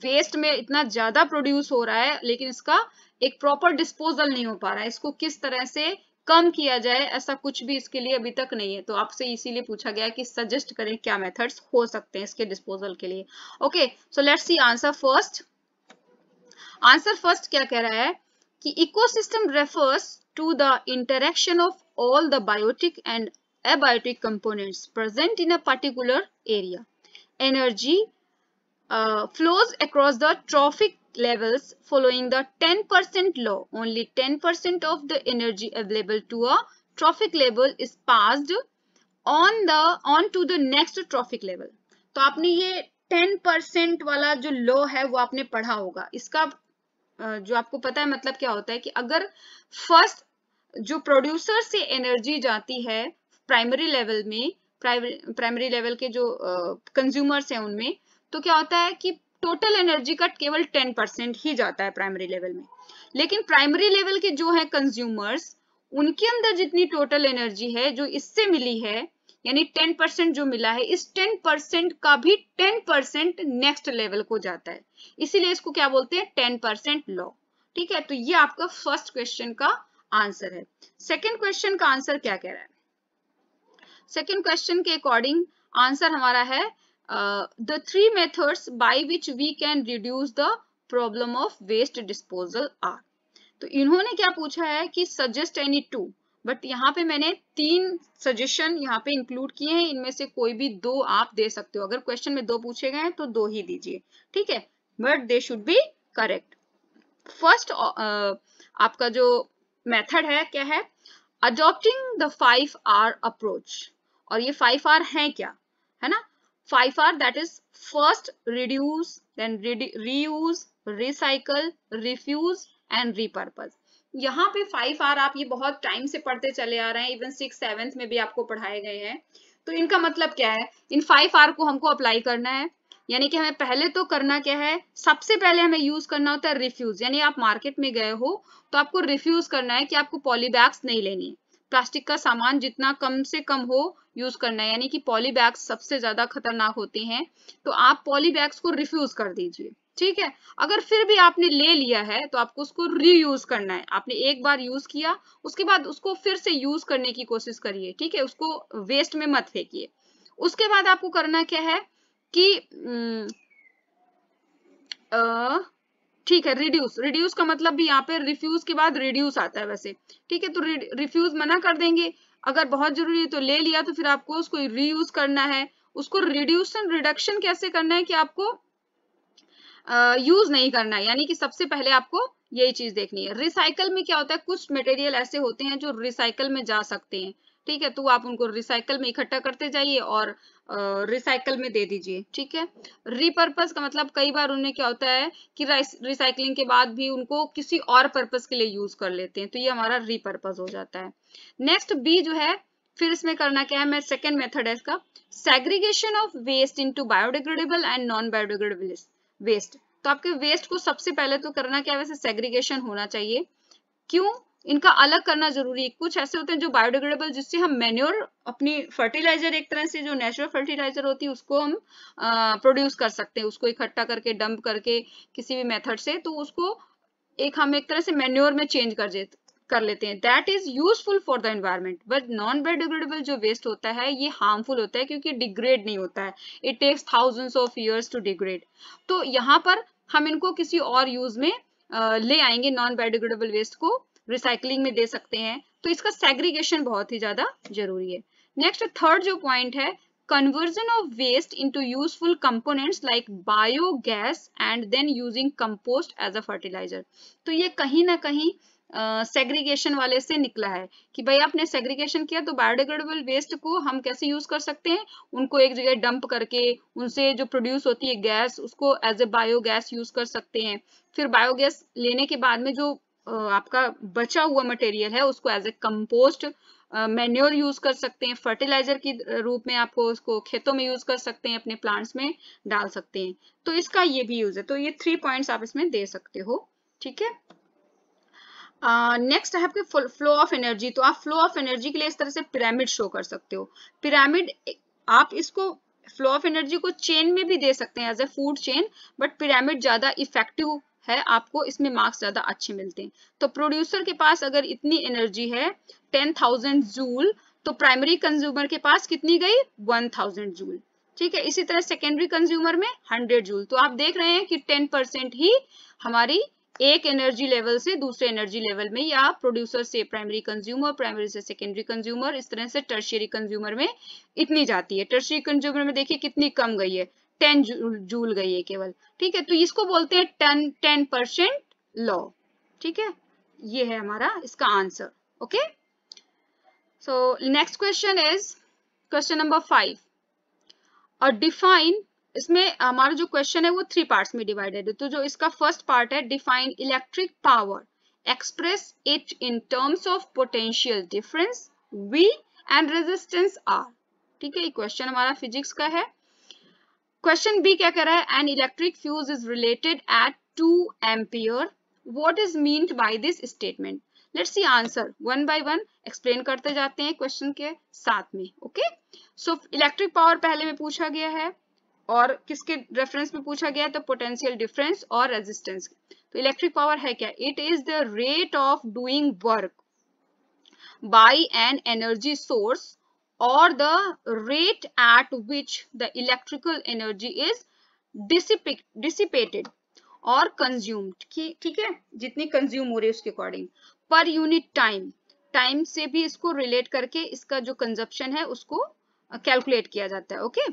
वेस्ट में इतना ज्यादा प्रोड्यूस हो रहा है लेकिन इसका एक प्रॉपर डिस्पोजल नहीं हो पा रहा है इसको किस तरह से कम किया जाए ऐसा कुछ भी इसके लिए अभी तक नहीं है तो आपसे इसीलिए पूछा गया कि सजेस्ट करें क्या मेथड्स हो सकते हैं इसके डिस्पोजल के लिए okay so let's see answer first answer first क्या कह रहा है कि ecosystem refers to the interaction of all the biotic and abiotic components present in a particular area. Energy uh, flows across the trophic levels following the 10% law. Only 10% of the energy available to a trophic level is passed on the on to the next trophic level. तो aapne ye 10% वाला जो law है वो आपने पढ़ा होगा इसका जो आपको पता है मतलब क्या होता है कि अगर फर्स्ट जो प्रोड्यूसर से एनर्जी जाती है प्राइमरी लेवल में प्राइमरी लेवल के जो कंज्यूमर्स हैं उनमें तो क्या होता है कि टोटल एनर्जी का केवल 10 परसेंट ही जाता है प्राइमरी लेवल में लेकिन प्राइमरी लेवल के जो है कंज्यूमर्स उनके अंदर जितनी टोटल एनर्जी है जो इससे मिली है यानी 10 परसेंट जो मिला है इस 10 परसेंट का भी 10 परसेंट नेक्स्ट लेवल को जाता है इसीलिए इसको क्या बोलते हैं 10 परसेंट लॉ ठीक है तो ये आपका फर्स्ट क्वेश्चन का आंसर है सेकेंड क्वेश्चन का आंसर क्या कह रहा है सेकेंड क्वेश्चन के अकॉर्डिंग आंसर हमारा है the three methods by which we can reduce the problem of waste disposal are तो इन्होंने क्या पूछा है कि सजेस्ट एनी टू बट यहाँ पे मैंने तीन सजेशन यहाँ पे इंक्लूड किए हैं इनमें से कोई भी दो आप दे सकते हो अगर क्वेश्चन में दो पूछे गए हैं तो दो ही दीजिए ठीक है but they should be correct first आपका जो मेथड है क्या है adopting the five R approach और ये फाइव आर है क्या है ना five R that is first reduce then reuse recycle refuse and repurpose यहाँ पे फाइव आर आप ये बहुत टाइम से पढ़ते चले आ रहे हैं इवन सिक्स सेवेंथ में भी आपको पढ़ाए गए हैं तो इनका मतलब क्या है इन फाइव आर को हमको अप्लाई करना है यानी कि हमें पहले तो करना क्या है सबसे पहले हमें यूज करना होता है रिफ्यूज यानी आप मार्केट में गए हो तो आपको रिफ्यूज करना है कि आपको पॉलीबैग्स नहीं लेनी है प्लास्टिक का सामान जितना कम से कम हो यूज करना है यानी कि पॉली बैग्स सबसे ज्यादा खतरनाक होते हैं तो आप पॉली बैग्स को रिफ्यूज कर दीजिए ठीक है अगर फिर भी आपने ले लिया है तो आपको उसको रीयूज करना है आपने एक बार यूज किया उसके बाद उसको फिर से यूज करने की कोशिश करिए ठीक है उसको वेस्ट में मत फेंकिए उसके बाद आपको करना क्या है कि आ, ठीक है रिड्यूस रिड्यूस का मतलब भी यहाँ पे रिफ्यूज के बाद रिड्यूस आता है वैसे ठीक है तो रिफ्यूज मना कर देंगे अगर बहुत जरूरी है तो ले लिया तो फिर आपको उसको रीयूज करना है उसको रिड्यूसन रिडक्शन कैसे करना है कि आपको यूज नहीं करना है यानी कि सबसे पहले आपको यही चीज देखनी है रिसाइकल में क्या होता है कुछ मटेरियल ऐसे होते हैं जो रिसाइकल में जा सकते हैं ठीक है तो आप उनको रिसाइकल में इकट्ठा करते जाइए और रिसाइकल में दे दीजिए ठीक है रिपर्पज का मतलब कई बार उन्हें क्या होता है कि रिसाइकलिंग के बाद भी उनको किसी और पर्पज के लिए यूज कर लेते हैं तो ये हमारा रिपर्पज हो जाता है नेक्स्ट बी जो है फिर इसमें करना क्या है मैं सेकेंड मेथड है इसका segregation of waste into biodegradable and non biodegradable waste तो आपके वेस्ट को सबसे पहले तो करना क्या है वैसे सेग्रीगेशन होना चाहिए क्यों इनका अलग करना जरूरी है कुछ ऐसे होते हैं जो बायोडिग्रेडेबल जिससे हम मेन्योर अपनी फर्टिलाइजर एक तरह से जो नेचुरल फर्टिलाइजर होती है उसको हम प्रोड्यूस कर सकते हैं उसको इकट्ठा करके डंप करके किसी भी मेथड से तो उसको एक हम एक तरह से मेन्योर में चेंज कर देते कर लेते हैं that is useful for the environment but non biodegradable जो वेस्ट होता है ये हार्मफुल होता है क्योंकि डिग्रेड नहीं होता है it takes thousands of years to degrade तो यहाँ पर हम इनको किसी और यूज में ले आएंगे नॉन बायोडिग्रेडेबल वेस्ट को रिसाइकलिंग में दे सकते हैं तो इसका सेग्रीगेशन बहुत ही ज्यादा जरूरी है नेक्स्ट थर्ड जो पॉइंट है conversion of waste into useful components like biogas and then using compost as a fertiliser तो ये कहीं ना कहीं सेग्रीगेशन uh, वाले से निकला है कि भाई आपने सेग्रीगेशन किया तो बायोडिग्रेडेबल वेस्ट को हम कैसे यूज कर सकते हैं उनको एक जगह डंप करके उनसे जो प्रोड्यूस होती है गैस उसको एज ए बायोगैस यूज कर सकते हैं फिर बायोगैस लेने के बाद में जो आपका बचा हुआ मटेरियल है उसको as a compost manure use कर सकते हैं फर्टिलाइजर के रूप में आपको उसको खेतों में यूज कर सकते हैं अपने प्लांट्स में डाल सकते हैं तो इसका ये भी यूज है तो ये थ्री पॉइंट्स आप इसमें दे सकते हो ठीक है नेक्स्ट है आपके फ्लो ऑफ एनर्जी तो आप फ्लो ऑफ एनर्जी के लिए इस तरह से पिरामिड शो कर सकते हो पिरामिड आप इसको फ्लो ऑफ एनर्जी को चेन में भी दे सकते हैं as a food chain but pyramid ज्यादा इफेक्टिव है आपको इसमें मार्क्स ज्यादा अच्छे मिलते हैं तो प्रोड्यूसर के पास अगर इतनी एनर्जी है टेन थाउजेंड जूल तो प्राइमरी कंज्यूमर के पास कितनी गई वन थाउजेंड जूल ठीक है इसी तरह सेकेंडरी कंज्यूमर में हंड्रेड जूल तो आप देख रहे हैं कि टेन परसेंट ही हमारी एक एनर्जी लेवल से दूसरे एनर्जी लेवल में या प्रोड्यूसर से प्राइमरी कंज्यूमर प्राइमरी से सेकेंडरी कंज्यूमर इस तरह से टर्शियरी कंज्यूमर में इतनी जाती है टर्शियरी कंज्यूमर में देखिए कितनी कम गई है टेन जूल गई है केवल ठीक है तो इसको बोलते हैं टेन टेन परसेंट लॉ ठीक है ये है हमारा इसका answer okay so next question is question number five और डिफाइन इसमें हमारा जो क्वेश्चन है वो थ्री पार्ट्स में डिवाइडेड है तो जो इसका फर्स्ट पार्ट है define electric power express it in terms of potential difference V and resistance R ठीक है ये क्वेश्चन हमारा फिजिक्स का है क्वेश्चन बी क्या कह रहा है an electric fuse is related at two ampere what is mean by this statement let see answer one by one explain करते जाते हैं क्वेश्चन के साथ में ओके सो इलेक्ट्रिक पावर पहले में पूछा गया है और किसके रेफरेंस में पूछा गया है तो पोटेंशियल डिफरेंस और रेजिस्टेंस तो इलेक्ट्रिक पावर है क्या it is the rate of doing work by an energy source or the rate at which the electrical energy is dissipated और कंज्यूम्ड ठीक है जितनी कंज्यूम हो रही है उसके according per unit time time से भी इसको रिलेट करके इसका जो कंजप्शन है उसको कैलकुलेट किया जाता है okay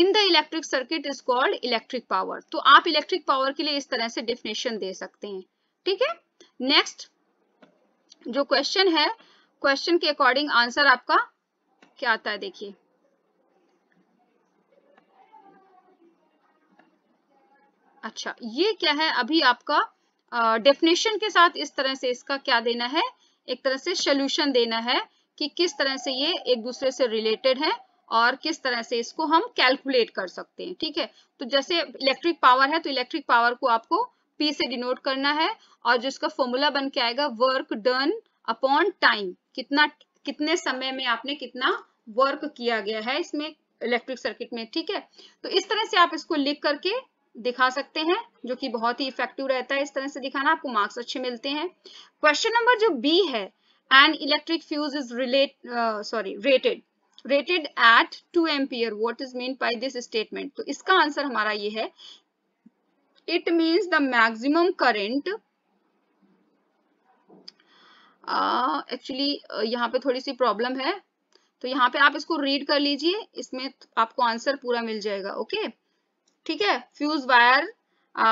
in the electric circuit is called electric power तो आप इलेक्ट्रिक पावर के लिए इस तरह से डिफिनेशन दे सकते हैं ठीक है नेक्स्ट जो क्वेश्चन है क्वेश्चन के अकॉर्डिंग आंसर आपका क्या आता है देखिए अच्छा ये क्या है अभी आपका डेफिनेशन के साथ इस तरह से इसका क्या देना है एक तरह से सोल्यूशन देना है कि किस तरह से ये एक दूसरे से रिलेटेड है और किस तरह से इसको हम कैलकुलेट कर सकते हैं ठीक है तो जैसे इलेक्ट्रिक पावर है तो इलेक्ट्रिक पावर को आपको पी से डिनोट करना है और जिसका फॉर्मूला बन के आएगा वर्क डन अपॉन टाइम कितना कितने समय में आपने कितना वर्क किया गया है इसमें इलेक्ट्रिक सर्किट में ठीक है तो इस तरह से आप इसको लिख करके दिखा सकते हैं जो कि बहुत ही इफेक्टिव रहता है इस तरह से दिखाना आपको मार्क्स अच्छे मिलते हैं क्वेश्चन नंबर जो बी है an electric fuse is relate sorry rated rated at two ampere what is mean by this statement तो इसका आंसर हमारा ये है it means the maximum current actually यहाँ पे थोड़ी सी प्रॉब्लम है तो यहाँ पे आप इसको रीड कर लीजिए इसमें आपको आंसर पूरा मिल जाएगा ओके ठीक है fuse wire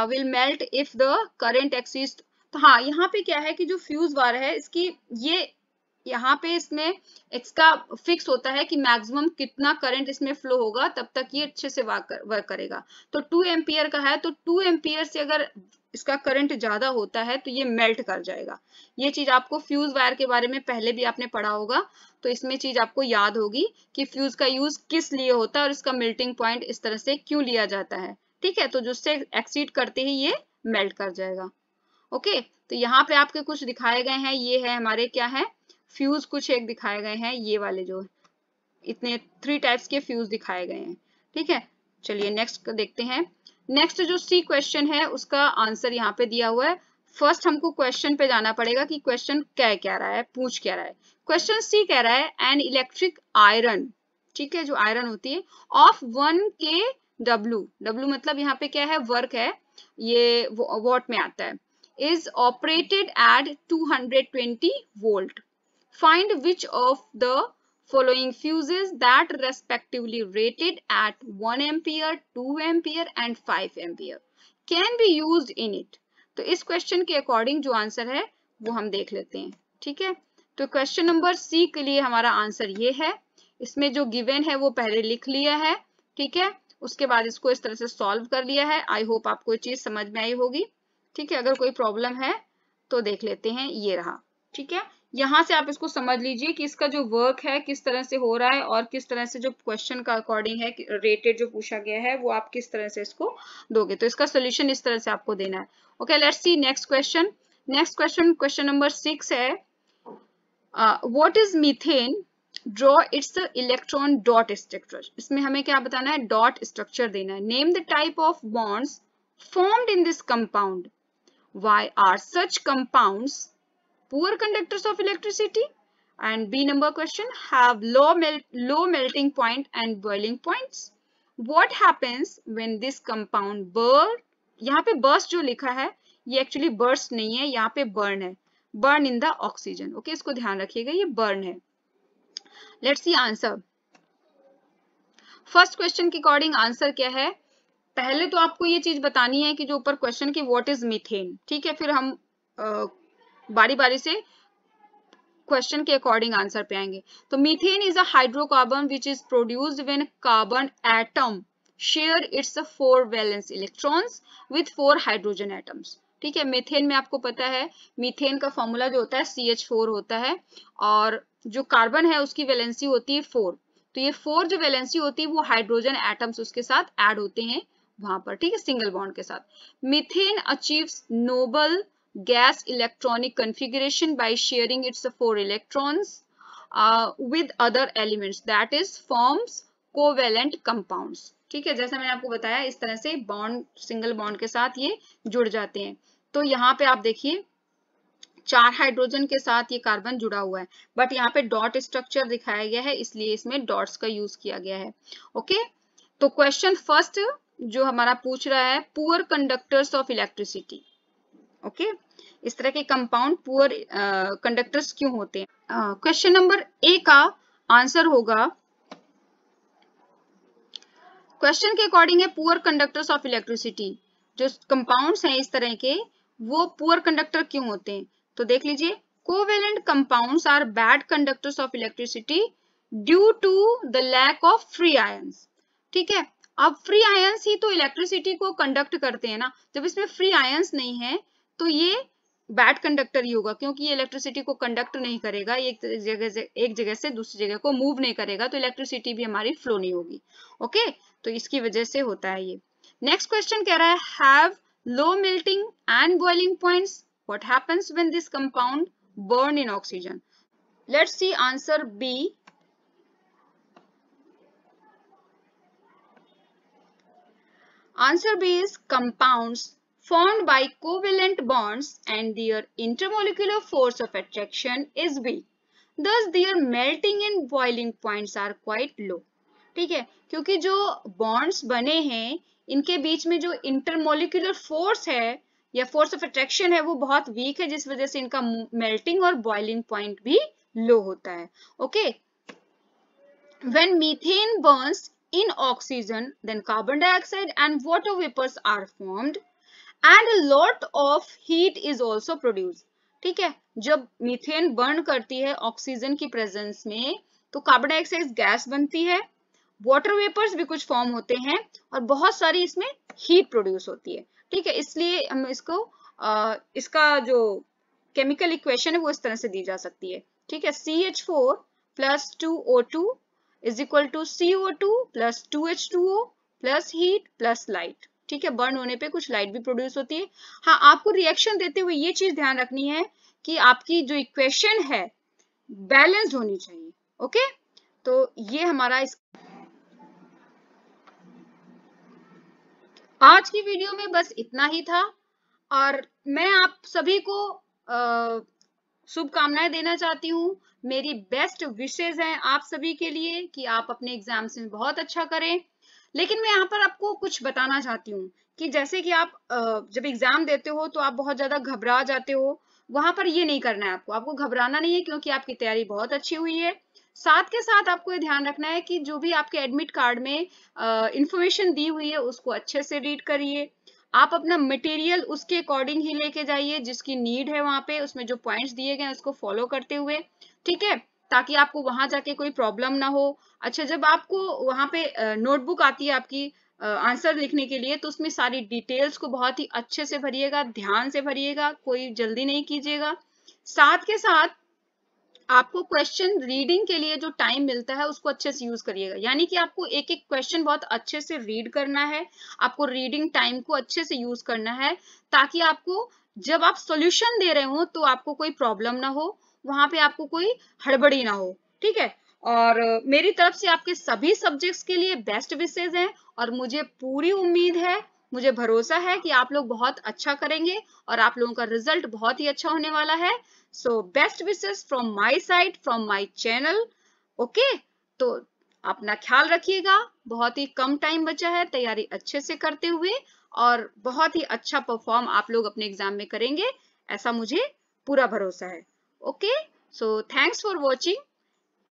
will melt if the current exist तो हाँ यहाँ पे क्या है कि जो फ्यूज वायर है इसकी ये यहाँ पे इसमें इसका फिक्स होता है कि मैक्सिमम कितना करंट इसमें फ्लो होगा तब तक ये अच्छे से वर्क करेगा तो 2 एम्पियर का है तो 2 एम्पियर से अगर इसका करंट ज्यादा होता है तो ये मेल्ट कर जाएगा ये चीज आपको फ्यूज वायर के बारे में पहले भी आपने पढ़ा होगा तो इसमें चीज आपको याद होगी कि फ्यूज का यूज किस लिए होता है और इसका मेल्टिंग पॉइंट इस तरह से क्यों लिया जाता है ठीक है तो जिससे एक्सीड करते ही ये मेल्ट कर जाएगा ओके तो यहाँ पे आपके कुछ दिखाए गए हैं ये है हमारे क्या है फ्यूज कुछ एक दिखाए गए हैं ये वाले जो इतने थ्री टाइप्स के फ्यूज दिखाए गए हैं ठीक है चलिए नेक्स्ट देखते हैं नेक्स्ट जो सी क्वेश्चन है उसका आंसर यहाँ पे दिया हुआ है फर्स्ट हमको क्वेश्चन पे जाना पड़ेगा कि क्वेश्चन क्या क्या रहा है पूछ क्या रहा है क्वेश्चन सी कह रहा है एन इलेक्ट्रिक आयरन ठीक है जो आयरन होती है of one K W W मतलब यहाँ पे क्या है वर्क है ये वॉट में आता है is operated at 220 volt find which of the following fuses that respectively rated at 1 ampere, 2 ampere and 5 ampere can be used in it. तो इस क्वेश्चन के अकॉर्डिंग जो आंसर है वो हम देख लेते हैं ठीक है तो क्वेश्चन नंबर सी के लिए हमारा आंसर ये है इसमें जो गिवन है वो पहले लिख लिया है ठीक है उसके बाद इसको इस तरह से सॉल्व कर लिया है आई होप आपको ये चीज समझ में आई होगी ठीक है अगर कोई प्रॉब्लम है तो देख लेते हैं ये रहा ठीक है यहां से आप इसको समझ लीजिए कि इसका जो वर्क है किस तरह से हो रहा है और किस तरह से जो क्वेश्चन का अकॉर्डिंग है रेटेड जो पूछा गया है वो आप किस तरह से इसको दोगे तो इसका सोल्यूशन इस तरह से आपको देना है okay let's see next question next question question number six है what is methane draw its electron dot structure इसमें हमें क्या बताना है डॉट स्ट्रक्चर देना है name the type of bonds formed in this compound why are such compounds poor conductors of electricity and b number question have low melt low melting point and boiling points what happens when this compound burn yahan pe burst jo likha hai ye actually burst nahi hai yahan pe burn hai burn in the oxygen okay, isko dhyan rakhiyega ye burn hai let's see answer first question के according answer क्या है पहले तो आपको ये चीज बतानी है कि जो ऊपर क्वेश्चन की व्हाट इज मीथेन ठीक है फिर हम बारी बारी से क्वेश्चन के अकॉर्डिंग आंसर पे आएंगे तो methane is a hydrocarbon which is produced when carbon atom share its four valence electrons with four hydrogen atoms ठीक है मीथेन में आपको पता है मीथेन का फॉर्मूला जो होता है सी एच फोर होता है और जो कार्बन है उसकी वैलेंसी होती है फोर तो ये फोर जो वैलेंसी होती है वो हाइड्रोजन एटम्स उसके साथ ऐड होते हैं वहां पर ठीक है सिंगल बॉन्ड के साथ methane achieves noble gas electronic configuration by sharing its four electrons uh, with other elements that is forms covalent compounds ठीक है जैसा मैंने आपको बताया इस तरह से बॉन्ड सिंगल बॉन्ड के साथ ये जुड़ जाते हैं तो यहाँ पे आप देखिए चार हाइड्रोजन के साथ ये कार्बन जुड़ा हुआ है बट यहाँ पे डॉट स्ट्रक्चर दिखाया गया है इसलिए इसमें डॉट्स का यूज किया गया है ओके तो क्वेश्चन फर्स्ट जो हमारा पूछ रहा है poor conductors of electricity okay इस तरह के कंपाउंड पुअर कंडक्टर्स क्यों होते हैं क्वेश्चन नंबर ए का आंसर होगा क्वेश्चन के अकॉर्डिंग है पुअर कंडक्टर्स ऑफ इलेक्ट्रिसिटी जो कंपाउंड्स हैं इस तरह के वो पुअर कंडक्टर क्यों होते हैं तो देख लीजिए covalent compounds are bad conductors of electricity due to the lack of free ions ठीक है अब फ्री आयंस ही तो इलेक्ट्रिसिटी को कंडक्ट करते हैं ना जब इसमें फ्री आयंस नहीं है तो ये बैड कंडक्टर ही होगा क्योंकि ये इलेक्ट्रिसिटी को कंडक्ट नहीं करेगा एक जगह से एक जगह से दूसरी जगह को मूव नहीं करेगा तो इलेक्ट्रिसिटी भी हमारी फ्लो नहीं होगी ओके तो इसकी वजह से होता है ये नेक्स्ट क्वेश्चन कह रहा है have low melting and boiling points what happens when this compound burn in oxygen let's see answer B answer B is compounds formed by covalent bonds and their intermolecular force of attraction is weak thus their melting and boiling points are quite low ठीक है क्योंकि जो bonds बने हैं इनके बीच में जो intermolecular force है या फोर्स ऑफ अट्रैक्शन है वो बहुत वीक है जिस वजह से इनका मेल्टिंग और बॉइलिंग पॉइंट भी लो होता है okay when methane burns in oxygen then carbon dioxide and water vapours are formed and lot of heat is also produce ठीक है जब मिथेन बर्न करती है ऑक्सीजन की प्रेजेंस में तो कार्बन डाइऑक्साइड गैस बनती है वॉटर वेपर्स भी कुछ फॉर्म होते हैं और बहुत सारी इसमें हीट प्रोड्यूस होती है ठीक है इसलिए हम इसको आ, इसका जो केमिकल इक्वेशन है वो इस तरह से दी जा सकती है ठीक है C H four plus two O two is equal to C O two plus two H two O plus heat plus light ठीक है बर्न होने पे कुछ लाइट भी प्रोड्यूस होती है हाँ आपको रिएक्शन देते हुए ये चीज ध्यान रखनी है कि आपकी जो इक्वेशन है बैलेंस होनी चाहिए ओके तो ये हमारा इस आज की वीडियो में बस इतना ही था और मैं आप सभी को शुभकामनाएं देना चाहती हूँ मेरी बेस्ट विशेज हैं आप सभी के लिए कि आप अपने एग्जाम्स में बहुत अच्छा करें लेकिन मैं यहाँ पर आपको कुछ बताना चाहती हूँ कि जैसे कि आप जब एग्जाम देते हो तो आप बहुत ज्यादा घबरा जाते हो वहां पर ये नहीं करना है आपको आपको घबराना नहीं है क्योंकि आपकी तैयारी बहुत अच्छी हुई है साथ के साथ आपको ये ध्यान रखना है कि जो भी आपके एडमिट कार्ड में इंफॉर्मेशन दी हुई है उसको अच्छे से रीड करिए आप अपना मटेरियल उसके अकॉर्डिंग ही लेके जाइए जिसकी नीड है वहां पे उसमें जो पॉइंट्स दिए गए उसको फॉलो करते हुए ठीक है ताकि आपको वहां जाके कोई प्रॉब्लम ना हो अच्छा जब आपको वहां पे नोटबुक आती है आपकी आंसर लिखने के लिए तो उसमें सारी डिटेल्स को बहुत ही अच्छे से भरिएगा ध्यान से भरिएगा कोई जल्दी नहीं कीजिएगा साथ के साथ आपको क्वेश्चन रीडिंग के लिए जो टाइम मिलता है उसको अच्छे से यूज करिएगा यानी कि आपको एक एक क्वेश्चन बहुत अच्छे से रीड करना है आपको रीडिंग टाइम को अच्छे से यूज करना है ताकि आपको जब आप सॉल्यूशन दे रहे हो तो आपको कोई प्रॉब्लम ना हो वहां पे आपको कोई हड़बड़ी ना हो ठीक है और मेरी तरफ से आपके सभी सब्जेक्ट्स के लिए बेस्ट विशेज हैं और मुझे पूरी उम्मीद है मुझे भरोसा है कि आप लोग बहुत अच्छा करेंगे और आप लोगों का रिजल्ट बहुत ही अच्छा होने वाला है so best wishes from my side from my channel okay तो अपना ख्याल रखिएगा बहुत ही कम टाइम बचा है तैयारी अच्छे से करते हुए और बहुत ही अच्छा परफॉर्म आप लोग अपने एग्जाम में करेंगे ऐसा मुझे पूरा भरोसा है Okay. So thanks for watching.